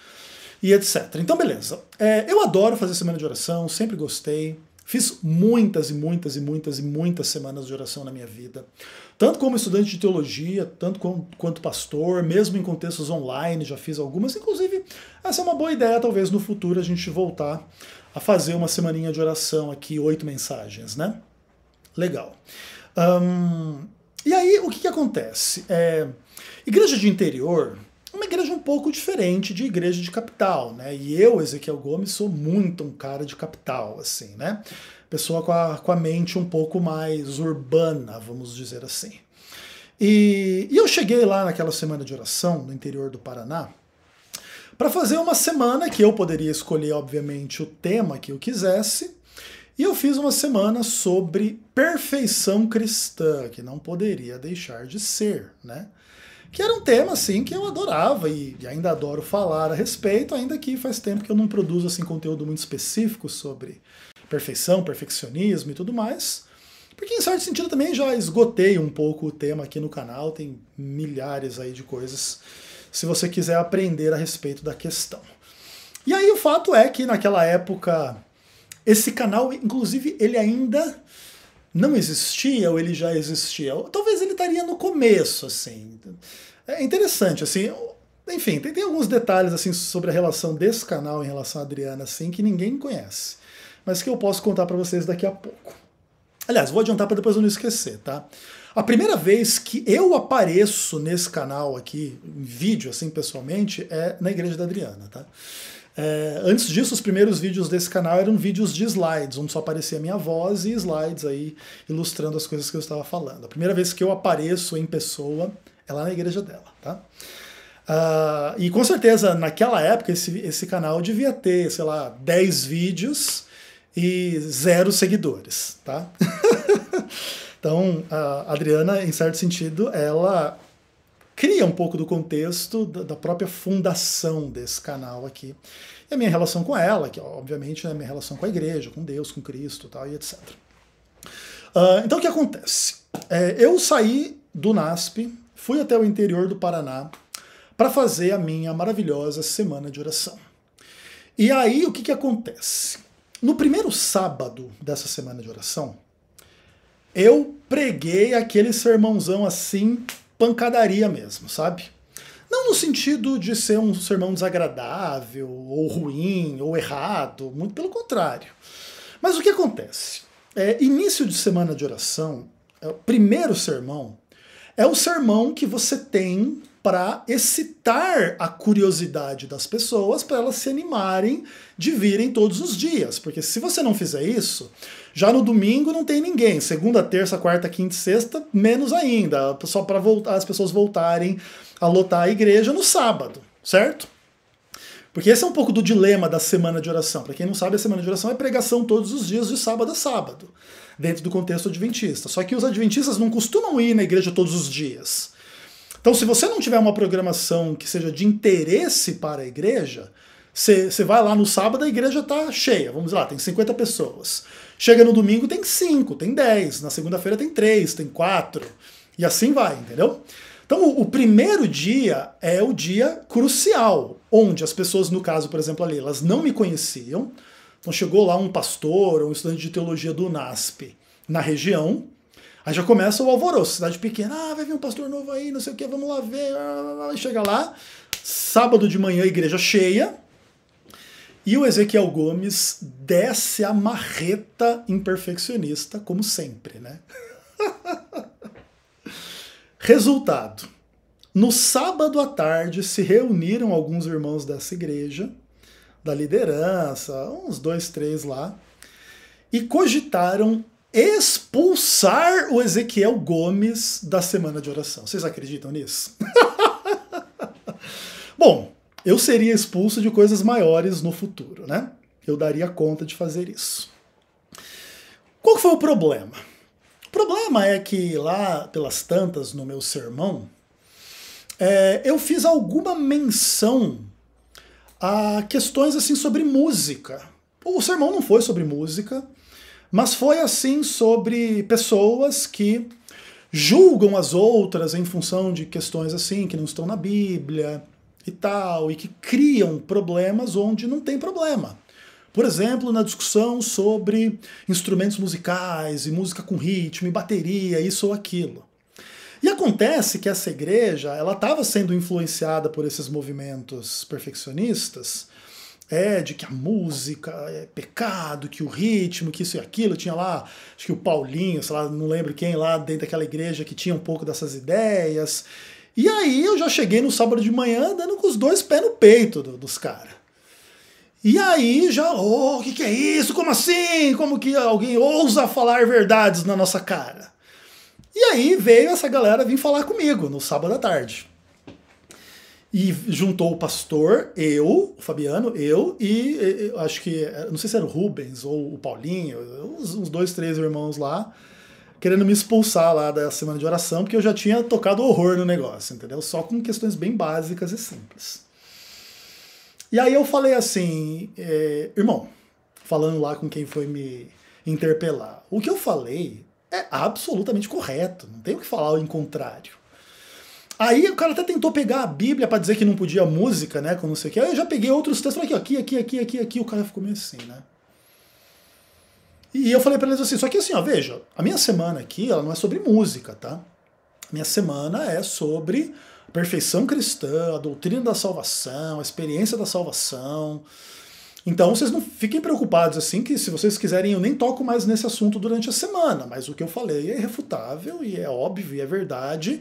e etc. Então, beleza. É, eu adoro fazer semana de oração, sempre gostei. Fiz muitas e muitas e muitas e muitas semanas de oração na minha vida. Tanto como estudante de teologia, tanto como, quanto pastor, mesmo em contextos online, já fiz algumas. Inclusive, essa é uma boa ideia, talvez no futuro a gente voltar a fazer uma semaninha de oração aqui, oito mensagens, né? Legal. Um, e aí, o que, que acontece? É, igreja de interior, uma igreja um pouco diferente de igreja de capital, né? E eu, Ezequiel Gomes, sou muito um cara de capital, assim, né? Pessoa com a, com a mente um pouco mais urbana, vamos dizer assim. E, e eu cheguei lá naquela semana de oração, no interior do Paraná, para fazer uma semana que eu poderia escolher, obviamente, o tema que eu quisesse. E eu fiz uma semana sobre perfeição cristã, que não poderia deixar de ser, né? Que era um tema, assim, que eu adorava e ainda adoro falar a respeito, ainda que faz tempo que eu não produzo, assim, conteúdo muito específico sobre perfeição, perfeccionismo e tudo mais. Porque, em certo sentido, também já esgotei um pouco o tema aqui no canal, tem milhares aí de coisas se você quiser aprender a respeito da questão. E aí o fato é que naquela época esse canal, inclusive, ele ainda não existia ou ele já existia. Talvez ele estaria no começo, assim. É interessante, assim. Enfim, tem, tem alguns detalhes assim sobre a relação desse canal em relação à Adriana, assim, que ninguém conhece, mas que eu posso contar para vocês daqui a pouco. Aliás, vou adiantar para depois eu não esquecer, tá? A primeira vez que eu apareço nesse canal aqui, em vídeo, assim, pessoalmente, é na igreja da Adriana, tá? É, antes disso, os primeiros vídeos desse canal eram vídeos de slides, onde só aparecia a minha voz e slides aí ilustrando as coisas que eu estava falando. A primeira vez que eu apareço em pessoa é lá na igreja dela, tá? Uh, e com certeza, naquela época, esse, esse canal devia ter, sei lá, 10 vídeos e zero seguidores, tá? Então, a Adriana, em certo sentido, ela cria um pouco do contexto da própria fundação desse canal aqui. E a minha relação com ela, que obviamente é né, a minha relação com a igreja, com Deus, com Cristo tal, e etc. Uh, ah, então o que acontece? É, eu saí do NASP, fui até o interior do Paraná para fazer a minha maravilhosa semana de oração. E aí o que, que acontece? No primeiro sábado dessa semana de oração, eu preguei aquele sermãozão assim, pancadaria mesmo, sabe? Não no sentido de ser um sermão desagradável, ou ruim, ou errado, muito pelo contrário. Mas o que acontece? É, início de semana de oração, é, primeiro sermão, é o sermão que você tem para excitar a curiosidade das pessoas, para elas se animarem de virem todos os dias. Porque se você não fizer isso, já no domingo não tem ninguém. Segunda, terça, quarta, quinta e sexta, menos ainda. Só para as pessoas voltarem a lotar a igreja no sábado, certo? Porque esse é um pouco do dilema da semana de oração. Para quem não sabe, a semana de oração é pregação todos os dias, de sábado a sábado, dentro do contexto adventista. Só que os adventistas não costumam ir na igreja todos os dias. Então, se você não tiver uma programação que seja de interesse para a igreja, você vai lá no sábado, a igreja está cheia, vamos lá, tem 50 pessoas. Chega no domingo, tem 5, tem 10, na segunda-feira tem 3, tem 4, e assim vai, entendeu? Então, o, o primeiro dia é o dia crucial, onde as pessoas, no caso, por exemplo, ali, elas não me conheciam. Então, chegou lá um pastor, um estudante de teologia do NASP na região, Aí já começa o alvoroço, cidade pequena, ah, vai vir um pastor novo aí, não sei o que, vamos lá ver. Chega lá, sábado de manhã, igreja cheia, e o Ezequiel Gomes desce a marreta imperfeccionista, como sempre, né? Resultado: no sábado à tarde se reuniram alguns irmãos dessa igreja, da liderança, uns dois, três lá, e cogitaram expulsar o Ezequiel Gomes da semana de oração. Vocês acreditam nisso? Bom, eu seria expulso de coisas maiores no futuro, né? Eu daria conta de fazer isso. Qual foi o problema? O problema é que lá pelas tantas no meu sermão, é, eu fiz alguma menção a questões assim sobre música. O sermão não foi sobre música, mas foi assim sobre pessoas que julgam as outras em função de questões assim, que não estão na Bíblia e tal, e que criam problemas onde não tem problema. Por exemplo, na discussão sobre instrumentos musicais e música com ritmo e bateria, isso ou aquilo. E acontece que essa igreja, ela estava sendo influenciada por esses movimentos perfeccionistas, é, de que a música é pecado, que o ritmo, que isso e aquilo. Tinha lá, acho que o Paulinho, sei lá, não lembro quem lá dentro daquela igreja que tinha um pouco dessas ideias. E aí eu já cheguei no sábado de manhã dando com os dois pés no peito do, dos caras. E aí já, oh, o que, que é isso? Como assim? Como que alguém ousa falar verdades na nossa cara? E aí veio essa galera vir falar comigo no sábado à tarde. E juntou o pastor, eu, o Fabiano, eu e, e acho que, é, não sei se era o Rubens ou o Paulinho, uns, uns dois, três irmãos lá, querendo me expulsar lá da semana de oração, porque eu já tinha tocado horror no negócio, entendeu? Só com questões bem básicas e simples. E aí eu falei assim, é, irmão, falando lá com quem foi me interpelar, o que eu falei é absolutamente correto, não tem o que falar o contrário. Aí o cara até tentou pegar a Bíblia para dizer que não podia música, né? Com não sei o que. Aí eu já peguei outros textos, falei aqui, aqui, aqui, aqui, aqui. O cara ficou meio assim, né? E eu falei para eles assim, só que assim, ó, veja, a minha semana aqui, ela não é sobre música, tá? minha semana é sobre perfeição cristã, a doutrina da salvação, a experiência da salvação. Então vocês não fiquem preocupados assim, que se vocês quiserem eu nem toco mais nesse assunto durante a semana, mas o que eu falei é irrefutável e é óbvio e é verdade.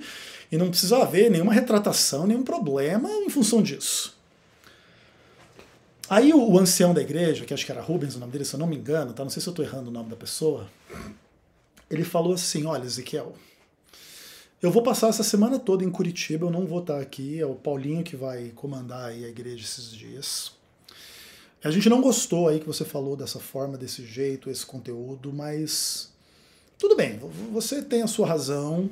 E não precisa haver nenhuma retratação, nenhum problema em função disso. Aí o, ancião da igreja, que acho que era Rubens o nome dele, se eu não me engano, tá? não sei se eu estou errando o nome da pessoa, ele falou assim: Olha, Ezequiel, eu vou passar essa semana toda em Curitiba, eu não vou estar tá aqui, é o Paulinho que vai comandar aí a igreja esses dias. A gente não gostou aí que você falou dessa forma, desse jeito, esse conteúdo, mas tudo bem, você tem a sua razão,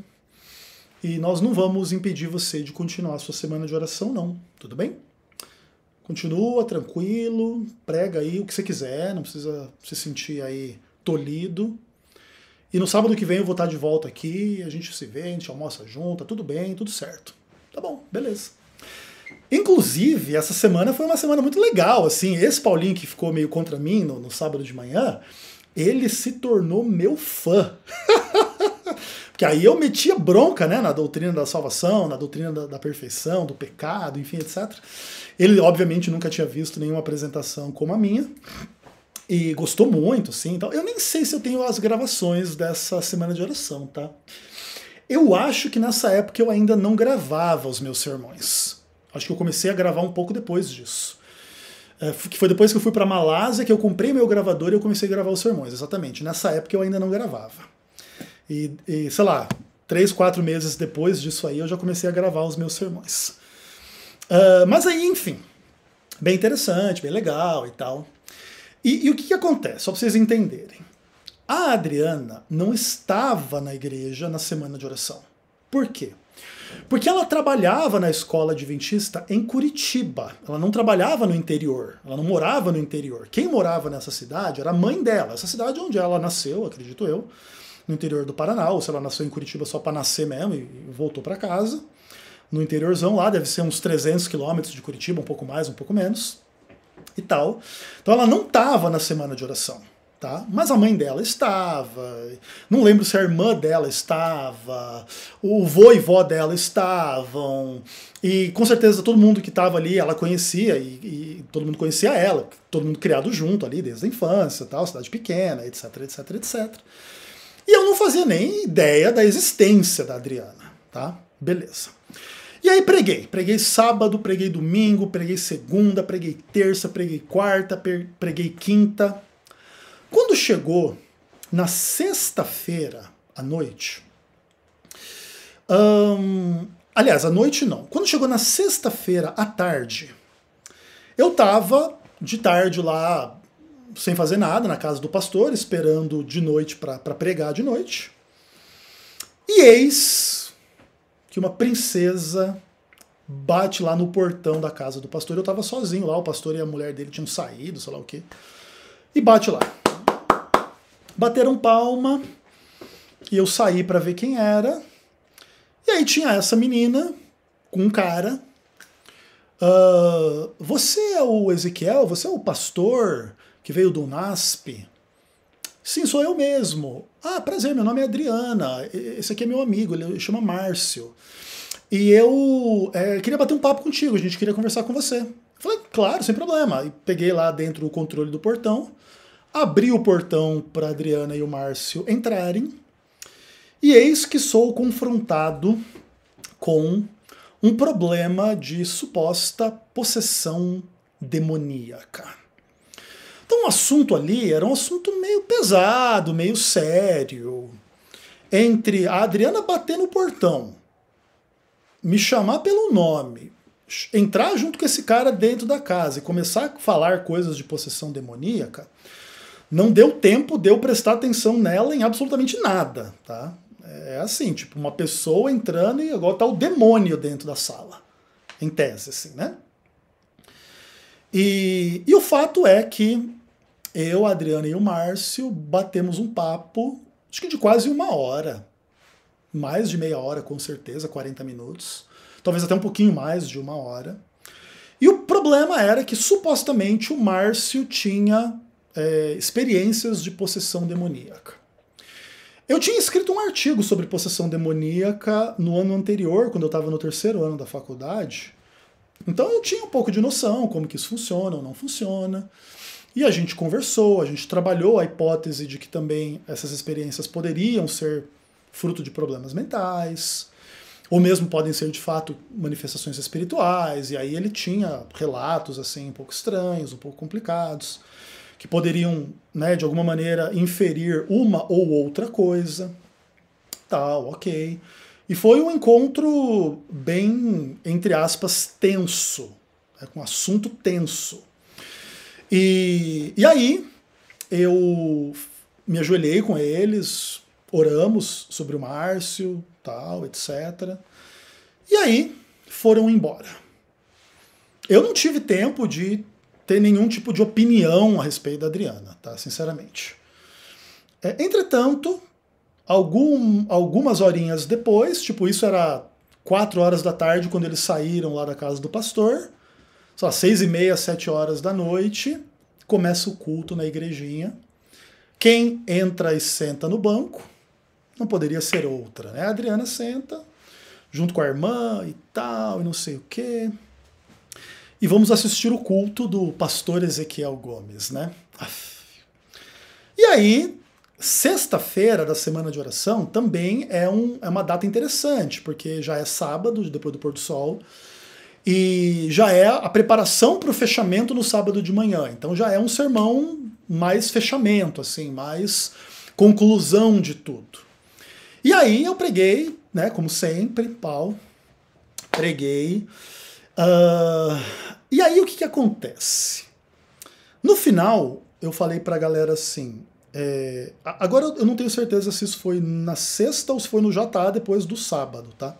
e nós não vamos impedir você de continuar a sua semana de oração, não. Tudo bem? Continua tranquilo, prega aí o que você quiser, não precisa se sentir aí tolhido. E no sábado que vem eu vou estar de volta aqui, a gente se vê, a gente almoça junto, tá tudo bem, tudo certo. Tá bom, beleza. Inclusive, essa semana foi uma semana muito legal, assim, esse Paulinho que ficou meio contra mim no, no sábado de manhã, ele se tornou meu fã. que aí eu metia bronca né, na doutrina da salvação, na doutrina da, da, perfeição, do pecado, enfim, etc. Ele, obviamente, nunca tinha visto nenhuma apresentação como a minha. E gostou muito, sim. Então, eu nem sei se eu tenho as gravações dessa semana de oração, tá? Eu acho que nessa época eu ainda não gravava os meus sermões. Acho que eu comecei a gravar um pouco depois disso. É, que foi depois que eu fui para Malásia que eu comprei meu gravador e eu comecei a gravar os sermões, exatamente. Nessa época eu ainda não gravava. E, e, sei lá, três, quatro meses depois disso aí, eu já comecei a gravar os meus sermões. Uh, mas aí, enfim, bem interessante, bem legal e tal. E, e o que, que acontece? Só para vocês entenderem. A Adriana não estava na igreja na semana de oração. Por quê? Porque ela trabalhava na escola adventista em Curitiba. Ela não trabalhava no interior. Ela não morava no interior. Quem morava nessa cidade era a mãe dela. Essa cidade onde ela nasceu, acredito eu no interior do Paraná, ou se ela nasceu em Curitiba só para nascer mesmo e voltou para casa. No interiorzão lá, deve ser uns 300 quilômetros de Curitiba, um pouco mais, um pouco menos, e tal. Então ela não estava na semana de oração, tá? Mas a mãe dela estava, não lembro se a irmã dela estava, o vô e vó dela estavam, e com certeza todo mundo que estava ali ela conhecia, e, e, todo mundo conhecia ela, todo mundo criado junto ali desde a infância, tal, cidade pequena, etc, etc, etc. E eu não fazia nem ideia da existência da Adriana, tá? Beleza. E aí preguei. Preguei sábado, preguei domingo, preguei segunda, preguei terça, preguei quarta, preguei quinta. Quando chegou na sexta-feira à noite, hum, aliás, à noite não. Quando chegou na sexta-feira à tarde, eu tava de tarde lá sem fazer nada na casa do pastor, esperando de noite para pregar de noite. E eis que uma princesa bate lá no portão da casa do pastor. Eu estava sozinho lá, o pastor e a mulher dele tinham saído, sei lá o quê. E bate lá. Bateram palma e eu saí para ver quem era. E aí tinha essa menina com um cara. Uh, você é o Ezequiel? Você é o pastor? que veio do NASP. Sim, sou eu mesmo. Ah, prazer, meu nome é Adriana. Esse aqui é meu amigo, ele chama Márcio. E eu é, queria bater um papo contigo, a gente queria conversar com você. Eu falei, claro, sem problema. E peguei lá dentro o controle do portão, abri o portão para Adriana e o Márcio entrarem. E eis que sou confrontado com um problema de suposta possessão demoníaca. Então o assunto ali era um assunto meio pesado, meio sério. Entre a Adriana bater no portão, me chamar pelo nome, entrar junto com esse cara dentro da casa e começar a falar coisas de possessão demoníaca, não deu tempo de eu prestar atenção nela em absolutamente nada, tá? É assim, tipo, uma pessoa entrando e agora tá o demônio dentro da sala. Em tese, assim, né? E, e o fato é que eu, a Adriana e o Márcio batemos um papo, acho que de quase uma hora. Mais de meia hora, com certeza, 40 minutos. Talvez até um pouquinho mais de uma hora. E o problema era que supostamente o Márcio tinha é, experiências de possessão demoníaca. Eu tinha escrito um artigo sobre possessão demoníaca no ano anterior, quando eu estava no terceiro ano da faculdade. Então eu tinha um pouco de noção como que isso funciona ou não funciona. E a gente conversou, a gente trabalhou a hipótese de que também essas experiências poderiam ser fruto de problemas mentais, ou mesmo podem ser de fato manifestações espirituais. E aí ele tinha relatos assim um pouco estranhos, um pouco complicados, que poderiam, né, de alguma maneira inferir uma ou outra coisa. Tal, OK. E foi um encontro bem, entre aspas, tenso, né, com assunto tenso. E, e aí eu me ajoelhei com eles, oramos sobre o Márcio, tal, etc. E aí foram embora. Eu não tive tempo de ter nenhum tipo de opinião a respeito da Adriana, tá? Sinceramente. É, entretanto, algum, algumas horinhas depois, tipo, isso era quatro horas da tarde, quando eles saíram lá da casa do pastor, só seis e meia, sete horas da noite, começa o culto na igrejinha. Quem entra e senta no banco, não poderia ser outra, né? A Adriana senta, junto com a irmã e tal, e não sei o quê. E vamos assistir o culto do pastor Ezequiel Gomes, né? Aff. E aí, Sexta-feira da semana de oração também é, um, é, uma data interessante, porque já é sábado, depois do pôr do sol, e já é a preparação para o fechamento no sábado de manhã. Então já é um sermão mais fechamento, assim, mais conclusão de tudo. E aí eu preguei, né, como sempre, pau, preguei. Uh, e aí o que, que acontece? No final, eu falei para a galera assim, é, agora eu não tenho certeza se isso foi na sexta ou se foi no já depois do sábado, tá?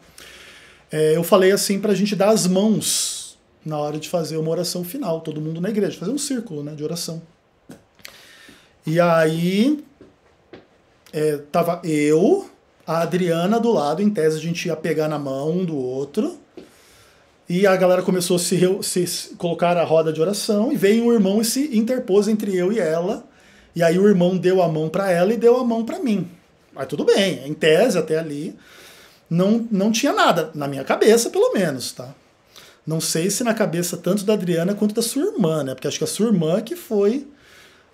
é, eu falei assim para a gente dar as mãos na hora de fazer uma oração final, todo mundo na igreja, fazer um círculo né, de oração. E aí é, tava eu, a Adriana do lado, em tese a gente ia pegar na mão um do outro. E a galera começou a se, se colocar a roda de oração e veio um irmão e se interpôs entre eu e ela. E aí o irmão deu a mão para ela e deu a mão para mim. Mas tudo bem, em tese até ali não, não tinha nada, na minha cabeça pelo menos, tá? Não sei se na cabeça tanto da Adriana quanto da sua irmã, né? Porque acho que a sua irmã que foi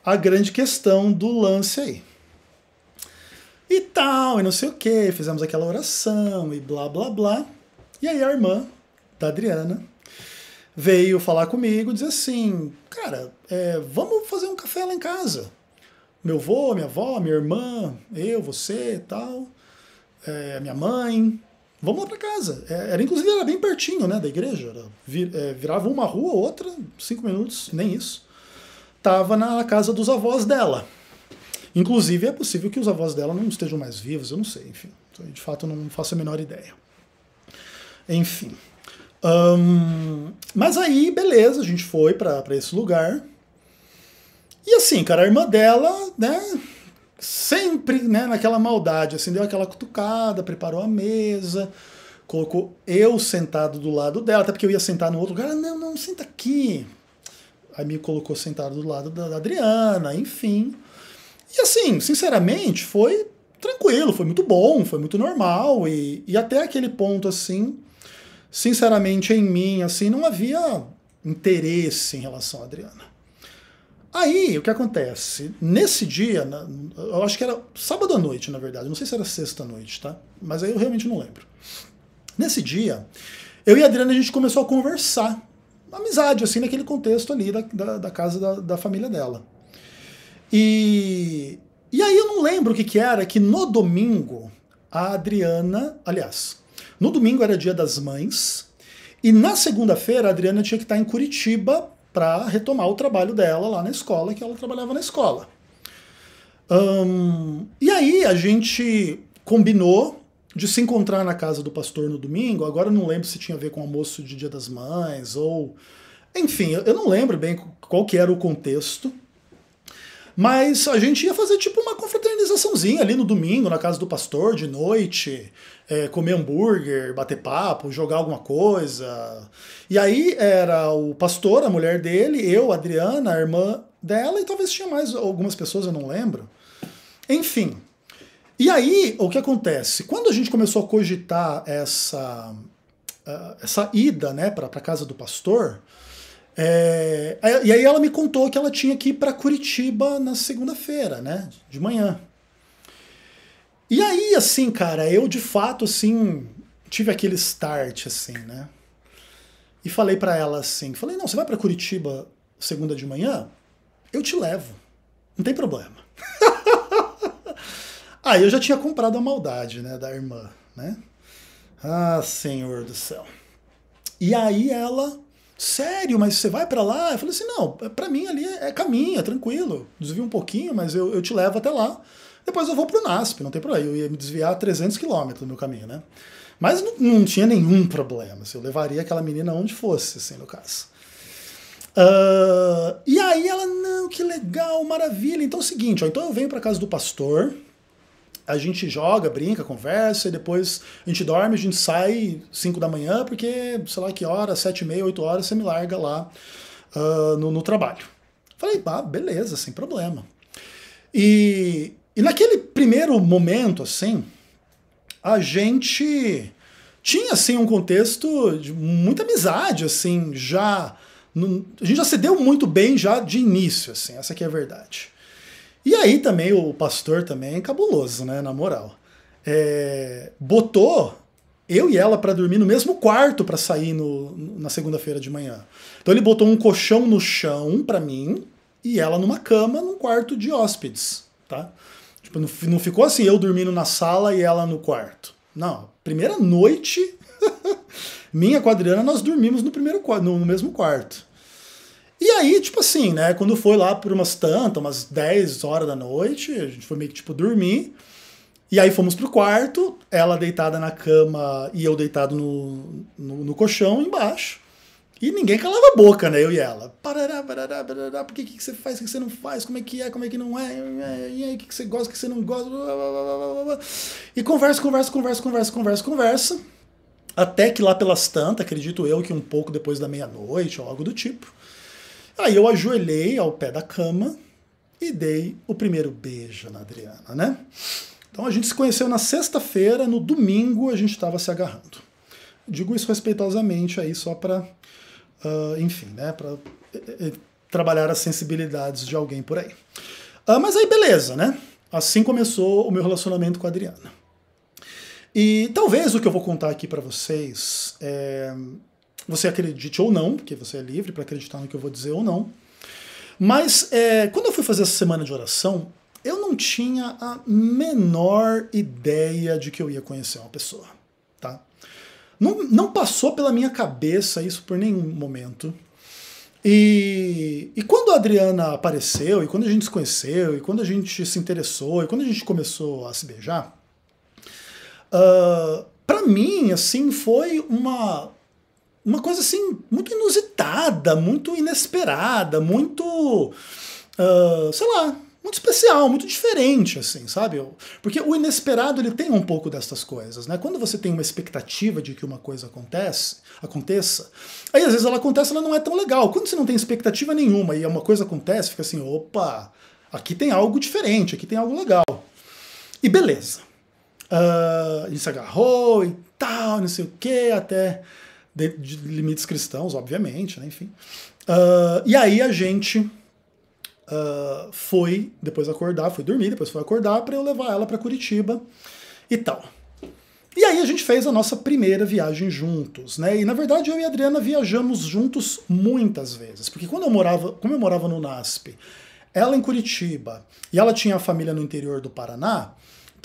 a grande questão do lance aí. E tal, e não sei o que, fizemos aquela oração e blá blá blá. E aí a irmã da Adriana veio falar comigo e dizer assim: Cara, é, vamos fazer um café lá em casa. Meu avô, minha avó, minha irmã, eu, você e tal é, a minha mãe, vamos lá para casa. É, era inclusive era bem pertinho, né, da igreja. Era, vir, é, virava uma rua outra, cinco minutos, nem isso. Tava na casa dos avós dela. Inclusive é possível que os avós dela não estejam mais vivos, eu não sei, enfim. De fato, não faço a menor ideia. Enfim. mas aí, beleza, a gente foi para esse lugar. E assim, cara, a irmã dela, né, sempre né, naquela maldade, assim, deu aquela cutucada, preparou a mesa, colocou eu sentado do lado dela, até porque eu ia sentar no outro lugar, não, não, senta aqui. Aí me colocou sentado do lado da, da Adriana, enfim. E assim, sinceramente, foi tranquilo, foi muito bom, foi muito normal, e, e até aquele ponto, assim, sinceramente, em mim, assim, não havia interesse em relação à Adriana. Aí, o que acontece? Nesse dia, eu acho que era sábado à noite, na verdade, não sei se era sexta à noite, tá? Mas aí eu realmente não lembro. Nesse dia, eu e a Adriana, a gente começou a conversar, amizade, assim, naquele contexto ali da, da, da casa da, da, família dela. E, e aí eu não lembro o que, que era, que no domingo, a Adriana, aliás, no domingo era dia das mães, e na segunda-feira a Adriana tinha que estar em Curitiba para retomar o trabalho dela lá na escola, que ela trabalhava na escola. Um, e aí a gente combinou de se encontrar na casa do pastor no domingo. Agora não lembro se tinha a ver com almoço de Dia das Mães ou. Enfim, eu não lembro bem qual que era o contexto. Mas a gente ia fazer tipo uma confraternizaçãozinha ali no domingo, na casa do pastor, de noite, é, comer hambúrguer, bater papo, jogar alguma coisa. E aí era o pastor, a mulher dele, eu, a Adriana, a irmã dela, e talvez tinha mais algumas pessoas, eu não lembro. Enfim. E aí, o que acontece? Quando a gente começou a cogitar essa, eh, essa ida né, para a casa do pastor, é, e aí ela me contou que ela tinha que ir para Curitiba na segunda-feira, né? De manhã. E aí, assim, cara, eu de fato, assim, tive aquele start, assim, né? E falei para ela assim, falei, não, você vai para Curitiba segunda de manhã? Eu te levo, não tem problema. aí eu já tinha comprado a maldade, né, da irmã, né? Ah, senhor do céu. E aí ela sério, mas você vai para lá? Eu falei assim, não, para mim ali é, é, caminho, é tranquilo, desvia um pouquinho, mas eu, eu te levo até lá. Depois eu vou pro NASP, não tem problema, eu ia me desviar 300 quilômetros do meu caminho, né? Mas não, não tinha nenhum problema, assim, eu levaria aquela menina onde fosse, assim, no caso. Uh, e aí ela, não, que legal, maravilha. Então é o seguinte, ó, então eu venho para casa do pastor, a gente joga, brinca, conversa, e depois a gente dorme, a gente sai 5 da manhã, porque sei lá que hora, 7 e meia, 8 horas, você me larga lá uh, no, no, trabalho. Falei, ah, beleza, sem problema. E, e naquele primeiro momento, assim, a gente tinha, assim, um contexto de muita amizade, assim, já... A gente já se deu muito bem já de início, assim, essa aqui é a verdade. E aí também o pastor também é cabuloso, né? Na moral. É, botou eu e ela para dormir no mesmo quarto para sair no, na segunda-feira de manhã. Então ele botou um colchão no chão para mim e ela numa cama num quarto de hóspedes, tá? Tipo, não, não ficou assim eu dormindo na sala e ela no quarto. Não, primeira noite minha com a Adriana nós dormimos no primeiro no mesmo quarto. E aí, tipo assim, né? Quando foi lá por umas tantas, umas 10 horas da noite, a gente foi meio que, tipo, dormir. E aí fomos pro quarto, ela deitada na cama e eu deitado no, no, no colchão embaixo. E ninguém calava a boca, né? Eu e ela. Parará, parará, parará, por que, que você faz, o que você não faz, como é que é, como é que não é, e aí, o que você gosta, o que você não gosta, blá, blá, blá, E conversa, conversa, conversa, conversa, conversa, conversa. Até que lá pelas tantas, acredito eu, que um pouco depois da meia-noite ou algo do tipo, Aí eu ajoelhei ao pé da cama e dei o primeiro beijo na Adriana, né? Então a gente se conheceu na sexta-feira, no domingo a gente estava se agarrando. Digo isso respeitosamente aí só para, uh, ah, enfim, né, para eh, eh, trabalhar as sensibilidades de alguém por aí. Uh, mas aí beleza, né? Assim começou o meu relacionamento com a Adriana. E talvez o que eu vou contar aqui para vocês é, você acredite ou não, porque você é livre para acreditar no que eu vou dizer ou não. Mas é, quando eu fui fazer essa semana de oração, eu não tinha a menor ideia de que eu ia conhecer uma pessoa, tá? Não, não passou pela minha cabeça isso por nenhum momento. E, e quando a Adriana apareceu, e quando a gente se conheceu, e quando a gente se interessou, e quando a gente começou a se beijar, uh, ah, para mim, assim, foi uma, uma coisa assim muito inusitada, muito inesperada, muito. Uh, sei lá, muito especial, muito diferente, assim, sabe? Porque o inesperado ele tem um pouco dessas coisas, né? Quando você tem uma expectativa de que uma coisa acontece, aconteça, aí às vezes ela acontece, ela não é tão legal. Quando você não tem expectativa nenhuma e uma coisa acontece, fica assim, opa, aqui tem algo diferente, aqui tem algo legal. E beleza. Uh, ele se agarrou e tal, não sei o que, até de, de limites cristãos, obviamente, né? enfim. Uh, e aí a gente uh, foi, depois acordar, foi dormir, depois foi acordar para eu levar ela para Curitiba e tal. E aí a gente fez a nossa primeira viagem juntos, né? E na verdade eu e a Adriana viajamos juntos muitas vezes, porque quando eu morava, como eu morava no NASP, ela em Curitiba e ela tinha a família no interior do Paraná,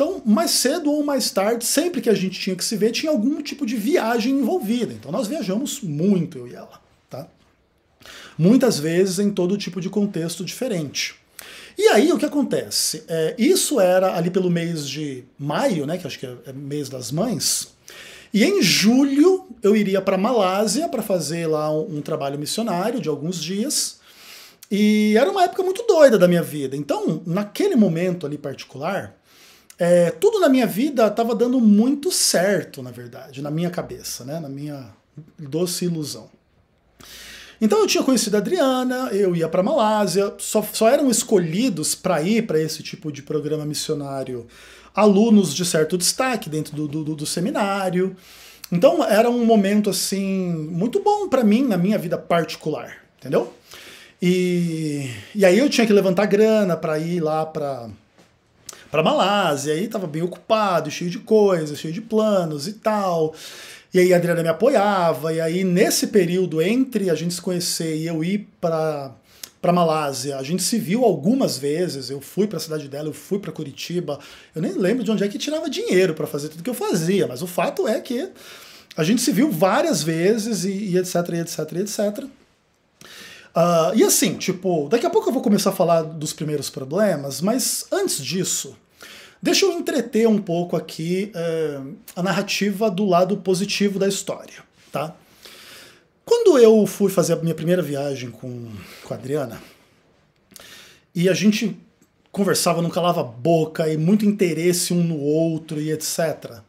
então, mais cedo ou mais tarde, sempre que a gente tinha que se ver, tinha algum tipo de viagem envolvida. Então, nós viajamos muito, eu e ela. Tá? Muitas vezes em todo tipo de contexto diferente. E aí, o que acontece? É, isso era ali pelo mês de maio, né, que acho que é, é mês das mães. E em julho, eu iria para Malásia para fazer lá um, um trabalho missionário de alguns dias. E era uma época muito doida da minha vida. Então, naquele momento ali particular, é, tudo na minha vida estava dando muito certo, na verdade, na minha cabeça, né? na minha doce ilusão. Então eu tinha conhecido a Adriana, eu ia para Malásia, só, só eram escolhidos para ir para esse tipo de programa missionário alunos de certo destaque dentro do, do, do seminário. Então era um momento assim muito bom para mim na minha vida particular, entendeu? E, e aí eu tinha que levantar grana para ir lá para para Malásia, e tava bem ocupado, cheio de coisas, cheio de planos e tal. E aí a Adriana me apoiava, e aí nesse período entre a gente se conhecer e eu ir para para Malásia. A gente se viu algumas vezes. Eu fui para a cidade dela, eu fui para Curitiba. Eu nem lembro de onde é que tirava dinheiro para fazer tudo que eu fazia, mas o fato é que a gente se viu várias vezes e, e etc, e etc, e etc. Uh, e assim, tipo, daqui a pouco eu vou começar a falar dos primeiros problemas, mas antes disso, deixa eu entreter um pouco aqui uh, a narrativa do lado positivo da história, tá? Quando eu fui fazer a minha primeira viagem com, com a Adriana, e a gente conversava, não calava a boca, e muito interesse um no outro e etc.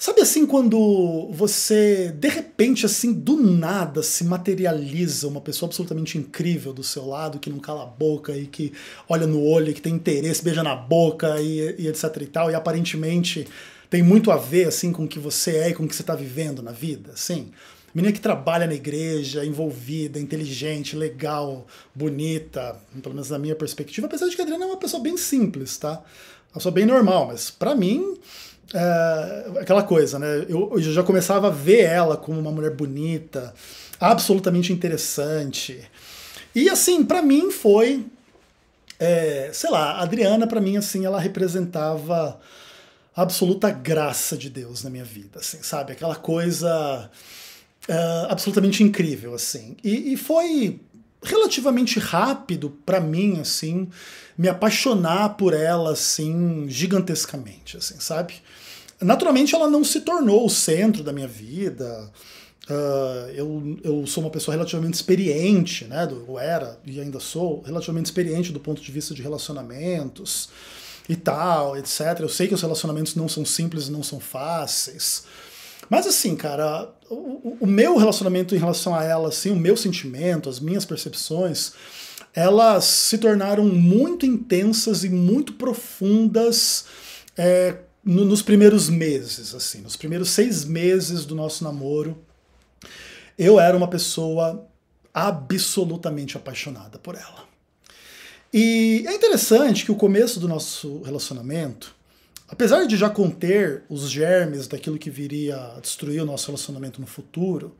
Sabe assim quando você de repente assim do nada se materializa uma pessoa absolutamente incrível do seu lado, que não cala a boca e que olha no olho, que tem interesse, beija na boca e, e etc e tal, e aparentemente tem muito a ver assim com o que você é e com o que você está vivendo na vida, sim Menina que trabalha na igreja, envolvida, inteligente, legal, bonita, pelo menos na minha perspectiva, apesar de que a Adriana é uma pessoa bem simples, tá? Uma pessoa bem normal, mas para mim é, aquela coisa, né? Eu, eu, já começava a ver ela como uma mulher bonita, absolutamente interessante. E assim, para mim foi, é, sei lá, a Adriana para mim assim, ela representava a absoluta graça de Deus na minha vida, assim, sabe? Aquela coisa é, absolutamente incrível, assim. e, e foi relativamente rápido para mim assim me apaixonar por ela assim gigantescamente assim sabe Naturalmente, ela não se tornou o centro da minha vida. Uh, eu, eu sou uma pessoa relativamente experiente, né? Do, eu era e ainda sou relativamente experiente do ponto de vista de relacionamentos e tal, etc. Eu sei que os relacionamentos não são simples, não são fáceis. Mas assim, cara, o, o, meu relacionamento em relação a ela, assim, o meu sentimento, as minhas percepções, elas se tornaram muito intensas e muito profundas é, no, nos primeiros meses, assim, nos primeiros seis meses do nosso namoro, eu era uma pessoa absolutamente apaixonada por ela. E é interessante que o começo do nosso relacionamento, apesar de já conter os germes daquilo que viria a destruir o nosso relacionamento no futuro,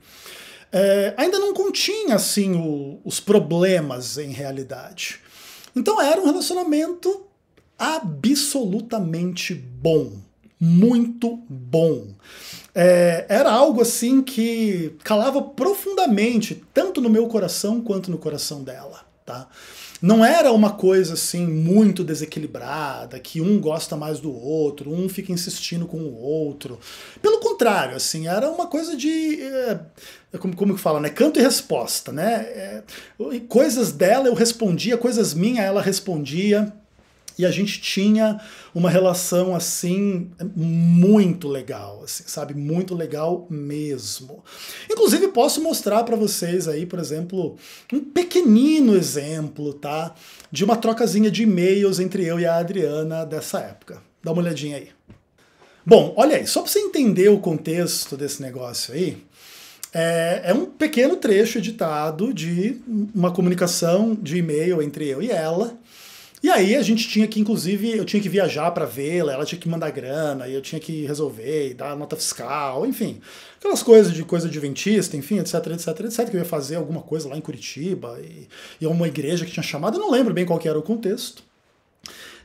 é, ainda não continha assim o, os problemas em realidade. Então era um relacionamento absolutamente bom. Muito bom. É, era algo assim que calava profundamente, tanto no meu coração quanto no coração dela. Tá? Não era uma coisa assim muito desequilibrada, que um gosta mais do outro, um fica insistindo com o outro. Pelo contrário, assim, era uma coisa de. É, como, como que fala, né? Canto e resposta, né? É, coisas dela eu respondia, coisas minhas ela respondia. E a gente tinha uma relação assim muito legal, assim, sabe? Muito legal mesmo. Inclusive posso mostrar para vocês aí, por exemplo, um pequenino exemplo, tá? De uma trocazinha de e-mails entre eu e a Adriana dessa época. Dá uma olhadinha aí. Bom, olha aí, só para você entender o contexto desse negócio aí, é, é, um pequeno trecho editado de uma comunicação de e-mail entre eu e ela, e aí a gente tinha que, inclusive, eu tinha que viajar para vê-la, ela tinha que mandar grana, e eu tinha que resolver, e dar nota fiscal, enfim. Aquelas coisas de coisa adventista, enfim, etc, etc, etc, que eu ia fazer alguma coisa lá em Curitiba, e, e uma igreja que tinha chamado, eu não lembro bem qual que era o contexto.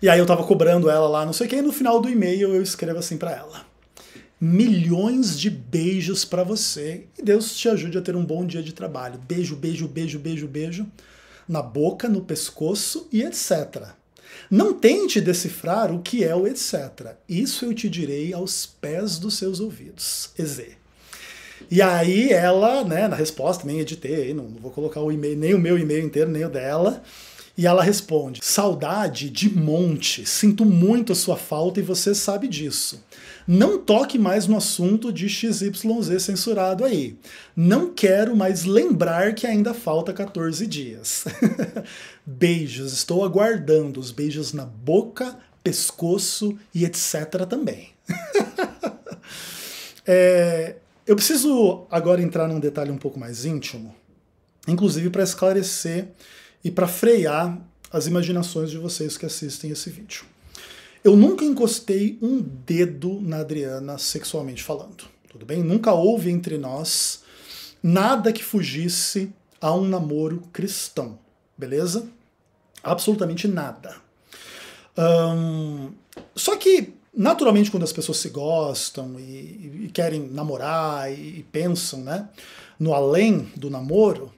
E aí eu tava cobrando ela lá, não sei o que, e no final do e-mail eu escrevo assim para ela. Milhões de beijos para você, e Deus te ajude a ter um bom dia de trabalho. Beijo, beijo, beijo, beijo, beijo na boca, no pescoço e etc. Não tente decifrar o que é o etc. Isso eu te direi aos pés dos seus ouvidos. Eze. E aí ela, né, na resposta, nem editei, não, não vou colocar o e-mail, nem o meu e-mail inteiro, nem o dela. E ela responde: Saudade de monte, sinto muito a sua falta e você sabe disso. Não toque mais no assunto de XYZ censurado aí. Não quero mais lembrar que ainda falta 14 dias. beijos, estou aguardando os beijos na boca, pescoço e etc. também. é, eu preciso agora entrar num detalhe um pouco mais íntimo, inclusive para esclarecer e para frear as imaginações de vocês que assistem esse vídeo. Eu nunca encostei um dedo na Adriana sexualmente falando, tudo bem? Nunca houve entre nós nada que fugisse a um namoro cristão, beleza? Absolutamente nada. só que, naturalmente, quando as pessoas se gostam e, e querem namorar e, e pensam né, no além do namoro,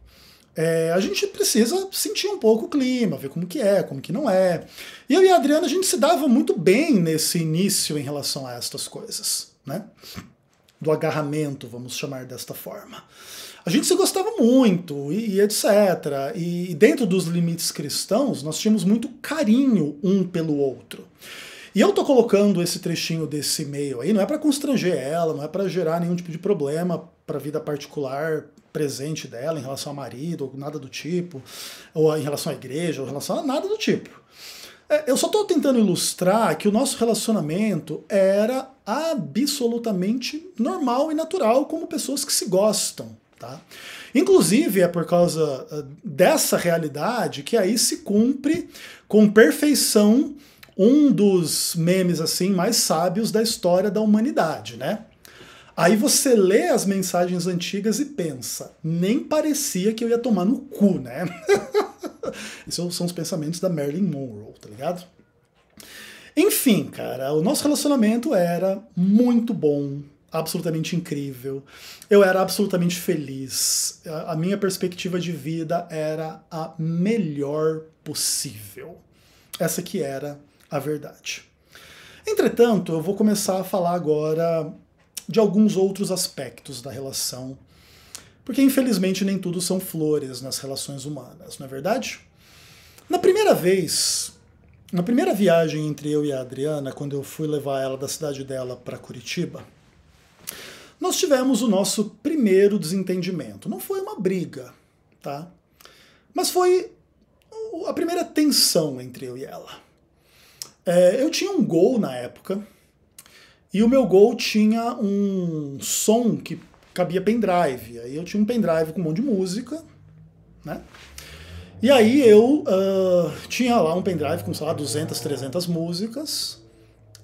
é, a gente precisa sentir um pouco o clima, ver como que é, como que não é. E eu e a Adriana, a gente se dava muito bem nesse início em relação a estas coisas, né? Do agarramento, vamos chamar desta forma. A gente se gostava muito e, e etc. E, e dentro dos limites cristãos, nós tínhamos muito carinho um pelo outro. E eu tô colocando esse trechinho desse e-mail aí, não é para constranger ela, não é para gerar nenhum tipo de problema para a vida particular presente dela em relação ao marido, ou nada do tipo, ou em relação à igreja, ou em relação a nada do tipo. É, eu só estou tentando ilustrar que o nosso relacionamento era absolutamente normal e natural como pessoas que se gostam. Tá? Inclusive é por causa eh, dessa realidade que aí se cumpre com perfeição um dos memes assim mais sábios da história da humanidade, né? Aí você lê as mensagens antigas e pensa, nem parecia que eu ia tomar no cu, né? Esses são os pensamentos da Marilyn Monroe, tá ligado? Enfim, cara, o nosso relacionamento era muito bom, absolutamente incrível. Eu era absolutamente feliz. A minha perspectiva de vida era a melhor possível. Essa que era a verdade. Entretanto, eu vou começar a falar agora de alguns outros aspectos da relação. Porque, infelizmente, nem tudo são flores nas relações humanas, não é verdade? Na primeira vez, na primeira viagem entre eu e a Adriana, quando eu fui levar ela da cidade dela para Curitiba, nós tivemos o nosso primeiro desentendimento. Não foi uma briga, tá? Mas foi a primeira tensão entre eu e ela. É, eu tinha um gol na época, e o meu Gol tinha um som que cabia pendrive. Aí eu tinha um pendrive com um monte de música, né? E aí eu uh, tinha lá um pendrive com, sei lá, 200, 300 músicas.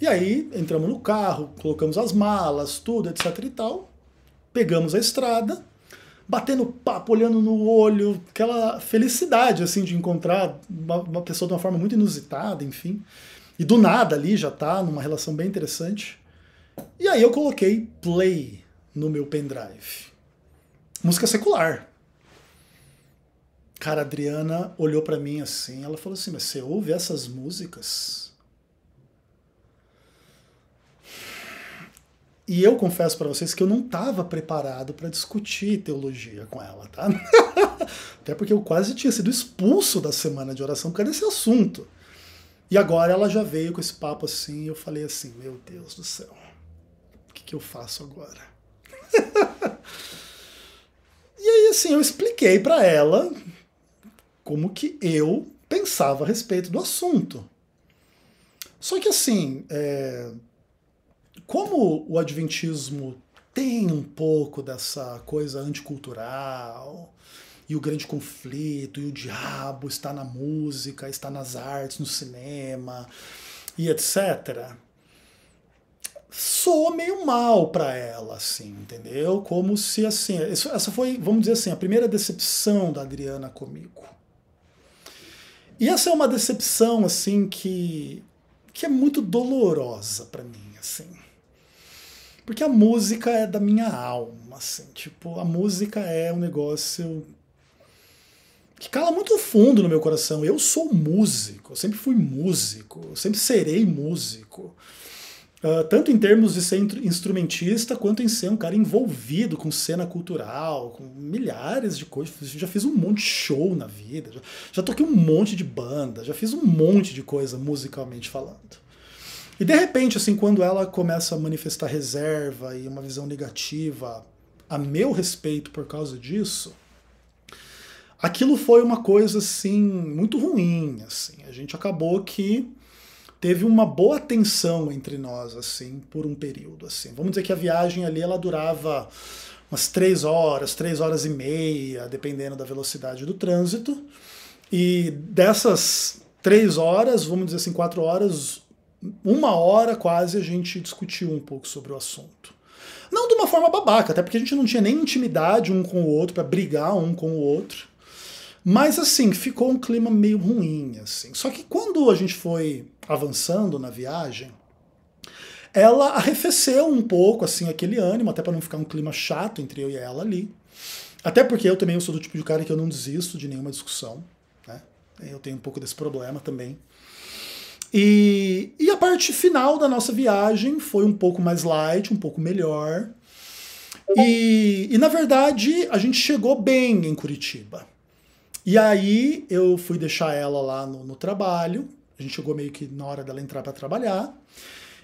E aí entramos no carro, colocamos as malas, tudo, etc e tal. Pegamos a estrada, batendo papo, olhando no olho, aquela felicidade, assim, de encontrar uma, uma pessoa de uma forma muito inusitada, enfim. E do nada ali já tá numa relação bem interessante. E aí eu coloquei play no meu pendrive. Música secular. Cara, a Adriana olhou para mim assim, ela falou assim: "Mas você ouve essas músicas?" E eu confesso para vocês que eu não estava preparado para discutir teologia com ela, tá? Até porque eu quase tinha sido expulso da semana de oração por causa desse assunto. E agora ela já veio com esse papo assim, e eu falei assim: "Meu Deus do céu" que eu faço agora? e aí, assim, eu expliquei para ela como que eu pensava a respeito do assunto. Só que, assim, é... como o Adventismo tem um pouco dessa coisa anticultural e o grande conflito e o diabo está na música, está nas artes, no cinema e etc soou meio mal para ela, assim, entendeu? Como se, assim, essa foi, vamos dizer assim, a primeira decepção da Adriana comigo. E essa é uma decepção, assim, que, que é muito dolorosa para mim, assim. Porque a música é da minha alma, assim, tipo, a música é um negócio que cala muito fundo no meu coração. Eu sou músico, eu sempre fui músico, eu sempre serei músico. Uh, tanto em termos de ser instrumentista, quanto em ser um cara envolvido com cena cultural, com milhares de coisas. Já fiz um monte de show na vida, já, já toquei um monte de banda, já fiz um monte de coisa musicalmente falando. E de repente, assim, quando ela começa a manifestar reserva e uma visão negativa a meu respeito por causa disso, aquilo foi uma coisa, assim, muito ruim, assim. A gente acabou que teve uma boa tensão entre nós, assim, por um período, assim. Vamos dizer que a viagem ali, ela durava umas três horas, três horas e meia, dependendo da velocidade do trânsito. E dessas três horas, vamos dizer assim, quatro horas, uma hora quase a gente discutiu um pouco sobre o assunto. Não de uma forma babaca, até porque a gente não tinha nem intimidade um com o outro para brigar um com o outro. Mas assim, ficou um clima meio ruim, assim. Só que quando a gente foi avançando na viagem, ela arrefeceu um pouco assim aquele ânimo, até para não ficar um clima chato entre eu e ela ali. Até porque eu também sou do tipo de cara que eu não desisto de nenhuma discussão. Né? Eu tenho um pouco desse problema também. E, e a parte final da nossa viagem foi um pouco mais light, um pouco melhor. E, e na verdade a gente chegou bem em Curitiba. E aí eu fui deixar ela lá no, no trabalho, a gente chegou meio que na hora dela entrar para trabalhar.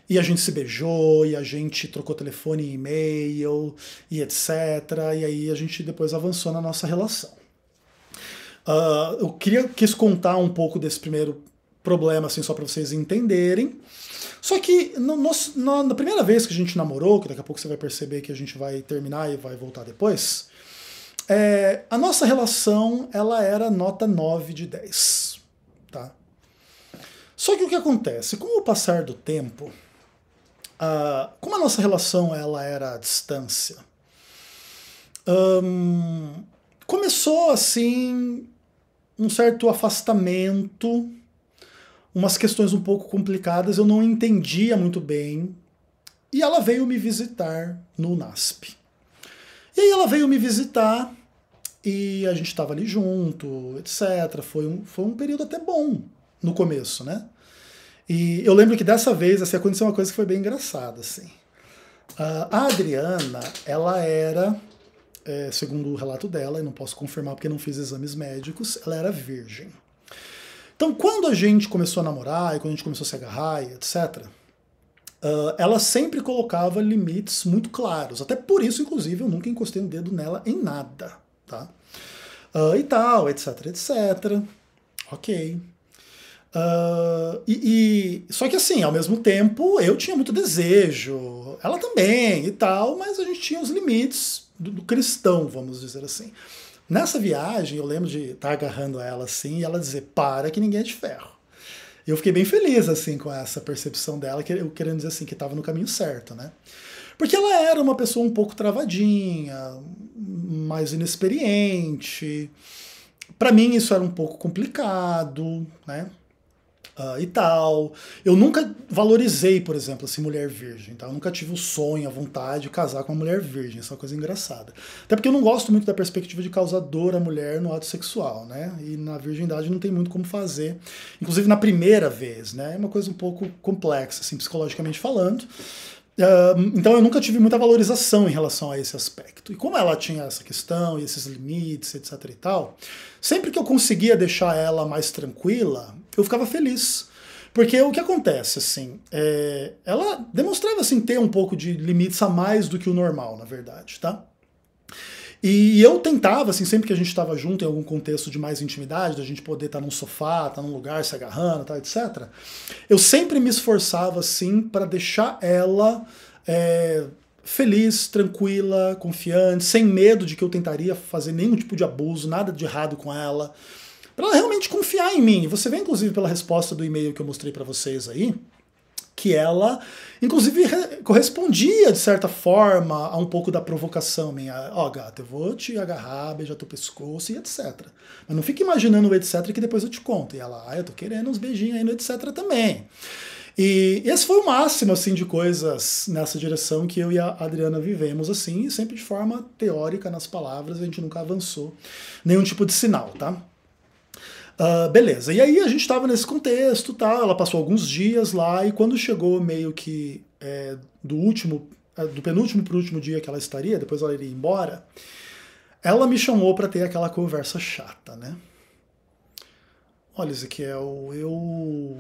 E a gente se beijou, e a gente trocou telefone e e-mail, e etc. E aí a gente depois avançou na nossa relação. Uh, eu queria quis contar um pouco desse primeiro problema, assim, só para vocês entenderem. Só que no na, na, primeira vez que a gente namorou, que daqui a pouco você vai perceber que a gente vai terminar e vai voltar depois, é, a nossa relação ela era nota 9 de 10. Tá? Só que o que acontece? Com o passar do tempo, como a nossa relação ela era à distância, hum, começou assim um certo afastamento, umas questões um pouco complicadas, eu não entendia muito bem. E ela veio me visitar no NASP. E aí ela veio me visitar e a gente estava ali junto, etc. Foi um, foi um período até bom no começo, né? E eu lembro que dessa vez assim, aconteceu uma coisa que foi bem engraçada. Assim. a Adriana, ela era, é, segundo o relato dela, e não posso confirmar porque não fiz exames médicos, ela era virgem. Então, quando a gente começou a namorar e quando a gente começou a se agarrar e etc., Uh, ah, ela sempre colocava limites muito claros. Até por isso, inclusive, eu nunca encostei o um dedo nela em nada, tá? Uh, e tal, etc, etc. Ok. Uh, e, e, só que assim, ao mesmo tempo, eu tinha muito desejo, ela também e tal, mas a gente tinha os limites do, do cristão, vamos dizer assim. Nessa viagem, eu lembro de estar tá agarrando ela assim e ela dizer: para que ninguém é de ferro. Eu fiquei bem feliz assim com essa percepção dela, que eu querendo dizer assim que estava no caminho certo, né? Porque ela era uma pessoa um pouco travadinha, mais inexperiente. Para mim isso era um pouco complicado, né? uh, e tal. Eu nunca valorizei, por exemplo, assim, mulher virgem. Tá? Eu nunca tive o sonho, a vontade de casar com uma mulher virgem. Essa é uma coisa engraçada. Até porque eu não gosto muito da perspectiva de causador a mulher no ato sexual, né? E na virgindade não tem muito como fazer. Inclusive na primeira vez, né? É uma coisa um pouco complexa, assim, psicologicamente falando. Uh, então eu nunca tive muita valorização em relação a esse aspecto. E como ela tinha essa questão e esses limites, etc e tal, sempre que eu conseguia deixar ela mais tranquila, eu ficava feliz. Porque o que acontece, assim, é, ela demonstrava, assim, ter um pouco de limites a mais do que o normal, na verdade, tá? E eu tentava, assim, sempre que a gente estava junto em algum contexto de mais intimidade, da gente poder estar tá num sofá, estar tá num lugar se agarrando, tá, etc., eu sempre me esforçava, assim, para deixar ela é, feliz, tranquila, confiante, sem medo de que eu tentaria fazer nenhum tipo de abuso, nada de errado com ela para ela realmente confiar em mim. Você vê, inclusive, pela resposta do e-mail que eu mostrei para vocês aí, que ela, inclusive, correspondia de certa forma a um pouco da provocação minha. Ó, oh, gata, eu vou te agarrar, beijar teu pescoço e etc. Mas não fique imaginando o etc que depois eu te conto. E ela, ah, eu tô querendo uns beijinhos aí no etc também. E esse foi o máximo, assim, de coisas nessa direção que eu e a Adriana vivemos, assim, sempre de forma teórica nas palavras, a gente nunca avançou nenhum tipo de sinal, tá? Uh, beleza. E aí a gente estava nesse contexto, tá? Ela passou alguns dias lá e quando chegou meio que é, do último, é, do penúltimo para o último dia que ela estaria, depois ela iria embora, ela me chamou para ter aquela conversa chata, né? Olha, Ezequiel, eu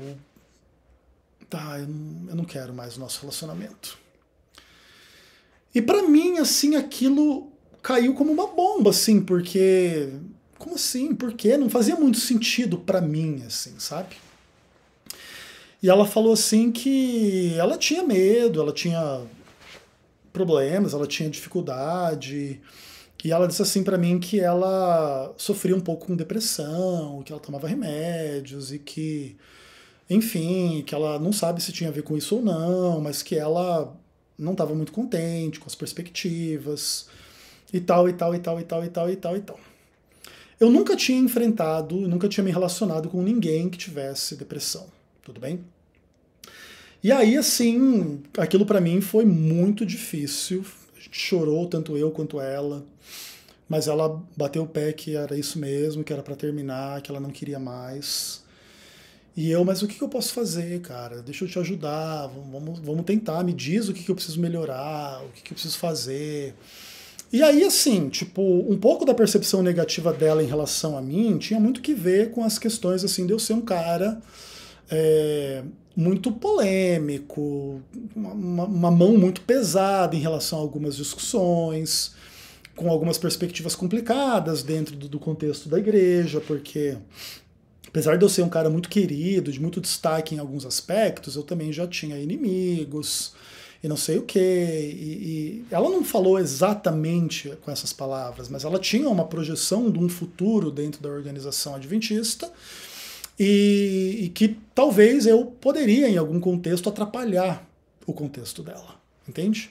tá, eu não quero mais o nosso relacionamento. E para mim, assim, aquilo caiu como uma bomba, assim, porque como assim? Por quê? Não fazia muito sentido para mim, assim, sabe? E ela falou assim que ela tinha medo, ela tinha problemas, ela tinha dificuldade. E ela disse assim para mim que ela sofria um pouco com depressão, que ela tomava remédios e que, enfim, que ela não sabe se tinha a ver com isso ou não, mas que ela não estava muito contente com as perspectivas e tal, e tal, e tal, e tal, e tal, e tal, e tal. Eu nunca tinha enfrentado, nunca tinha me relacionado com ninguém que tivesse depressão, tudo bem? E aí, assim, aquilo para mim foi muito difícil. A gente chorou, tanto eu quanto ela. Mas ela bateu o pé que era isso mesmo, que era para terminar, que ela não queria mais. E eu, mas o que, eu posso fazer, cara? Deixa eu te ajudar, vamos, vamos tentar, me diz o que, eu preciso melhorar, o que, eu preciso fazer. E aí, assim, tipo, um pouco da percepção negativa dela em relação a mim tinha muito que ver com as questões, assim, de eu ser um cara é, muito polêmico, uma, uma mão muito pesada em relação a algumas discussões, com algumas perspectivas complicadas dentro do, do contexto da igreja, porque apesar de eu ser um cara muito querido, de muito destaque em alguns aspectos, eu também já tinha inimigos e não sei o que. E, ela não falou exatamente com essas palavras, mas ela tinha uma projeção de um futuro dentro da organização adventista e, e que talvez eu poderia, em algum contexto, atrapalhar o contexto dela, entende?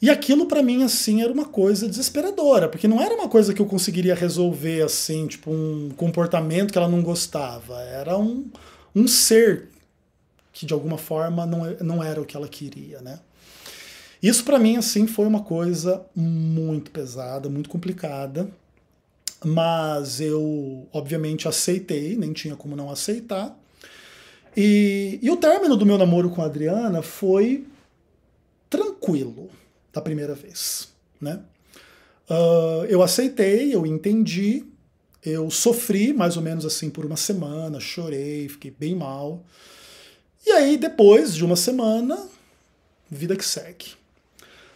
E aquilo para mim assim era uma coisa desesperadora, porque não era uma coisa que eu conseguiria resolver assim, tipo um comportamento que ela não gostava, era um, um ser que de alguma forma não, é, não era o que ela queria, né? Isso para mim assim foi uma coisa muito pesada, muito complicada, mas eu obviamente aceitei, nem tinha como não aceitar. E, e o término do meu namoro com a Adriana foi tranquilo da primeira vez, né? Uh, eu aceitei, eu entendi, eu sofri mais ou menos assim por uma semana, chorei, fiquei bem mal. E aí, depois de uma semana, vida que segue.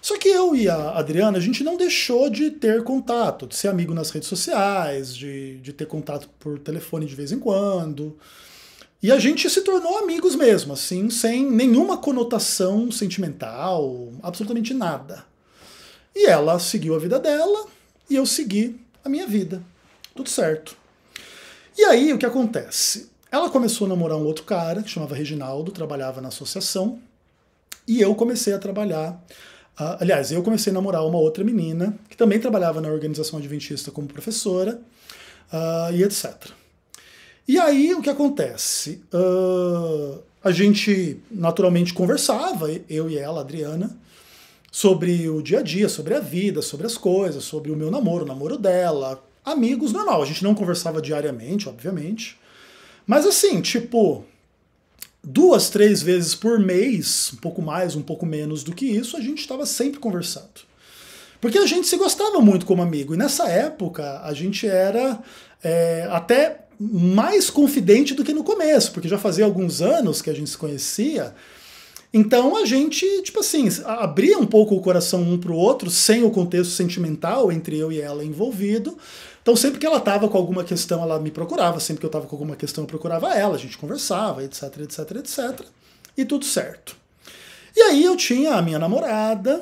Só que eu e a Adriana, a gente não deixou de ter contato, de ser amigo nas redes sociais, de, de ter contato por telefone de vez em quando. E a gente se tornou amigos mesmo, assim, sem nenhuma conotação sentimental, absolutamente nada. E ela seguiu a vida dela e eu segui a minha vida. Tudo certo. E aí o que acontece? Ela começou a namorar um outro cara que chamava Reginaldo, trabalhava na associação, e eu comecei a trabalhar. Uh, aliás, eu comecei a namorar uma outra menina que também trabalhava na organização adventista como professora uh, e etc. E aí o que acontece? Uh, a gente naturalmente conversava, eu e ela, a Adriana, sobre o dia a dia, sobre a vida, sobre as coisas, sobre o meu namoro, o namoro dela, amigos normal. A gente não conversava diariamente, obviamente. Mas assim, tipo, duas, três vezes por mês, um pouco mais, um pouco menos do que isso, a gente estava sempre conversando. Porque a gente se gostava muito como amigo. E nessa época a gente era é, até mais confidente do que no começo, porque já fazia alguns anos que a gente se conhecia. Então a gente, tipo assim, abria um pouco o coração um para o outro, sem o contexto sentimental entre eu e ela envolvido, então sempre que ela estava com alguma questão, ela me procurava, sempre que eu estava com alguma questão, eu procurava ela, a gente conversava, etc, etc, etc. E tudo certo. E aí eu tinha a minha namorada,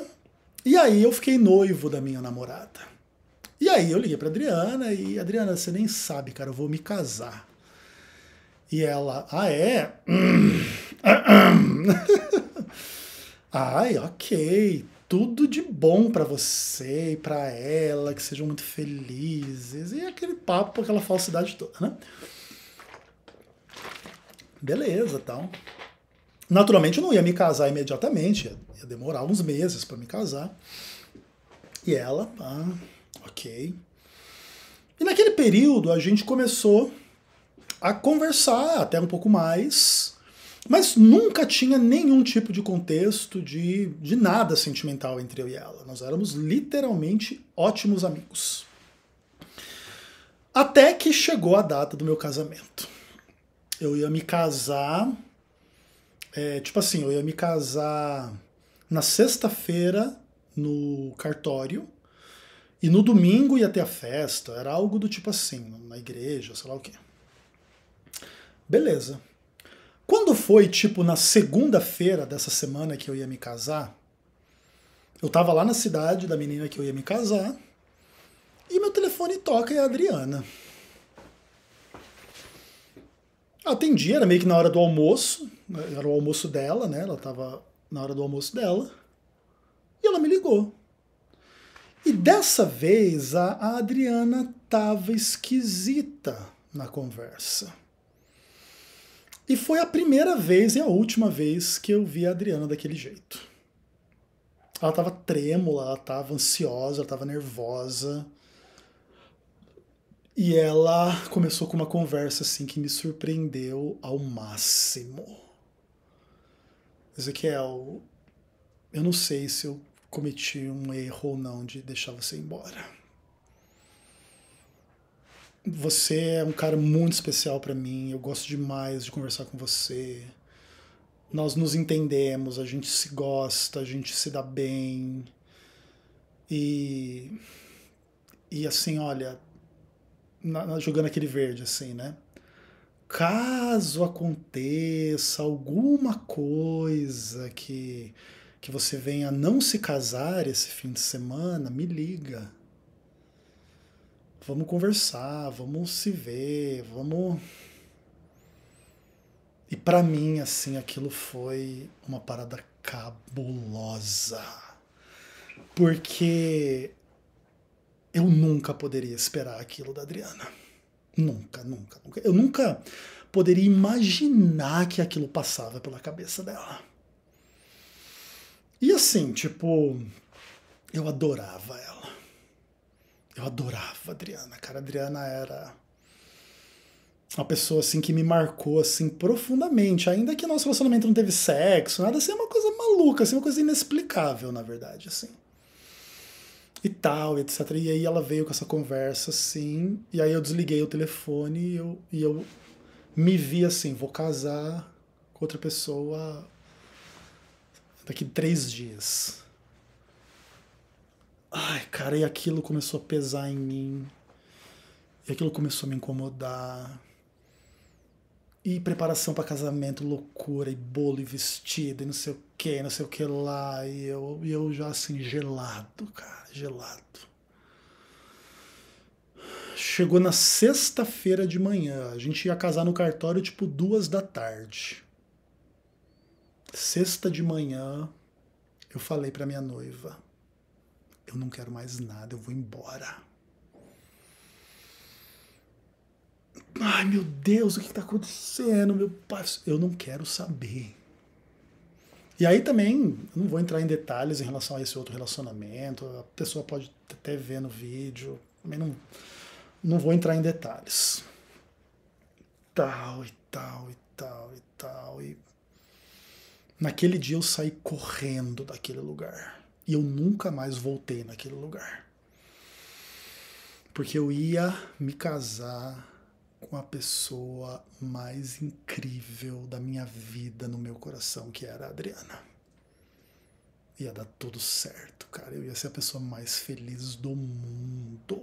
e aí eu fiquei noivo da minha namorada. E aí eu liguei para Adriana e Adriana, você nem sabe, cara, eu vou me casar. E ela, ah é? Ai, ah, é, ok, tudo de bom para você e para ela, que sejam muito felizes, e aquele papo, aquela falsidade toda, né? Beleza, tal. Naturalmente eu não ia me casar imediatamente, ia, ia demorar uns meses para me casar. E ela, pá, ah, ok. E naquele período a gente começou a conversar até um pouco mais mas nunca tinha nenhum tipo de contexto de, de nada sentimental entre eu e ela. Nós éramos literalmente ótimos amigos. Até que chegou a data do meu casamento. Eu ia me casar. É, tipo assim, eu ia me casar na sexta-feira no cartório. E no domingo ia ter a festa, era algo do tipo assim, na igreja, sei lá o quê. Beleza. Quando foi, tipo, na segunda-feira dessa semana que eu ia me casar, eu tava lá na cidade da menina que eu ia me casar, e meu telefone toca e é a Adriana. atendi, ah, era meio que na hora do almoço, né, era o almoço dela, né? Ela tava na hora do almoço dela, e ela me ligou. E dessa vez a Adriana tava esquisita na conversa. E foi a primeira vez e a última vez que eu vi a Adriana daquele jeito. Ela tava trêmula, ela tava ansiosa, ela tava nervosa. E ela começou com uma conversa assim que me surpreendeu ao máximo. Ezequiel, eu não sei se eu cometi um erro ou não de deixar você embora. Você é um cara muito especial para mim. Eu gosto demais de conversar com você. Nós nos entendemos, a gente se gosta, a gente se dá bem. E e assim, olha, na, na, jogando aquele verde assim, né? Caso aconteça alguma coisa que que você venha não se casar esse fim de semana, me liga vamos conversar, vamos se ver, vamos. E para mim, assim, aquilo foi uma parada cabulosa. Porque eu nunca poderia esperar aquilo da Adriana. Nunca, nunca, nunca. Eu nunca poderia imaginar que aquilo passava pela cabeça dela. E assim, tipo, eu adorava ela. Eu adorava a Adriana, cara. A Adriana era uma pessoa assim que me marcou assim profundamente, ainda que nosso relacionamento não teve sexo, nada assim, é uma coisa maluca, assim, uma coisa inexplicável, na verdade, assim. E tal, etc. E aí ela veio com essa conversa assim, e aí eu desliguei o telefone e eu, e eu me vi assim, vou casar com outra pessoa daqui três dias. Ai, cara, e aquilo começou a pesar em mim. E aquilo começou a me incomodar. E preparação para casamento, loucura, e bolo, e vestido, e não sei o que, não sei o que lá. E eu, e eu já assim, gelado, cara, gelado. Chegou na sexta-feira de manhã. A gente ia casar no cartório tipo duas da tarde. Sexta de manhã, eu falei para minha noiva eu não quero mais nada, eu vou embora. Ai meu Deus, o que está acontecendo? Meu pai, eu não quero saber. E aí também, não vou entrar em detalhes em relação a esse outro relacionamento, a pessoa pode até ver no vídeo, também não, não vou entrar em detalhes. Tal e tal e tal e tal. E... Naquele dia eu saí correndo daquele lugar. E eu nunca mais voltei naquele lugar. Porque eu ia me casar com a pessoa mais incrível da minha vida no meu coração, que era a Adriana. Ia dar tudo certo, cara. Eu ia ser a pessoa mais feliz do mundo.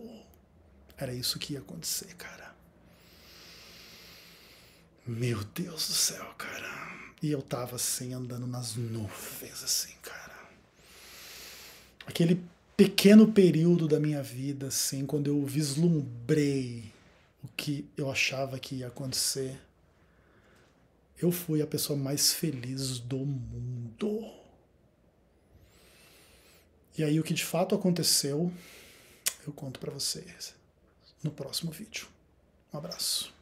Era isso que ia acontecer, cara. Meu Deus do céu, cara. E eu tava assim, andando nas nuvens, assim, cara aquele pequeno período da minha vida, assim, quando eu vislumbrei o que eu achava que ia acontecer, eu fui a pessoa mais feliz do mundo. E aí o que de fato aconteceu, eu conto para vocês no próximo vídeo. Um abraço.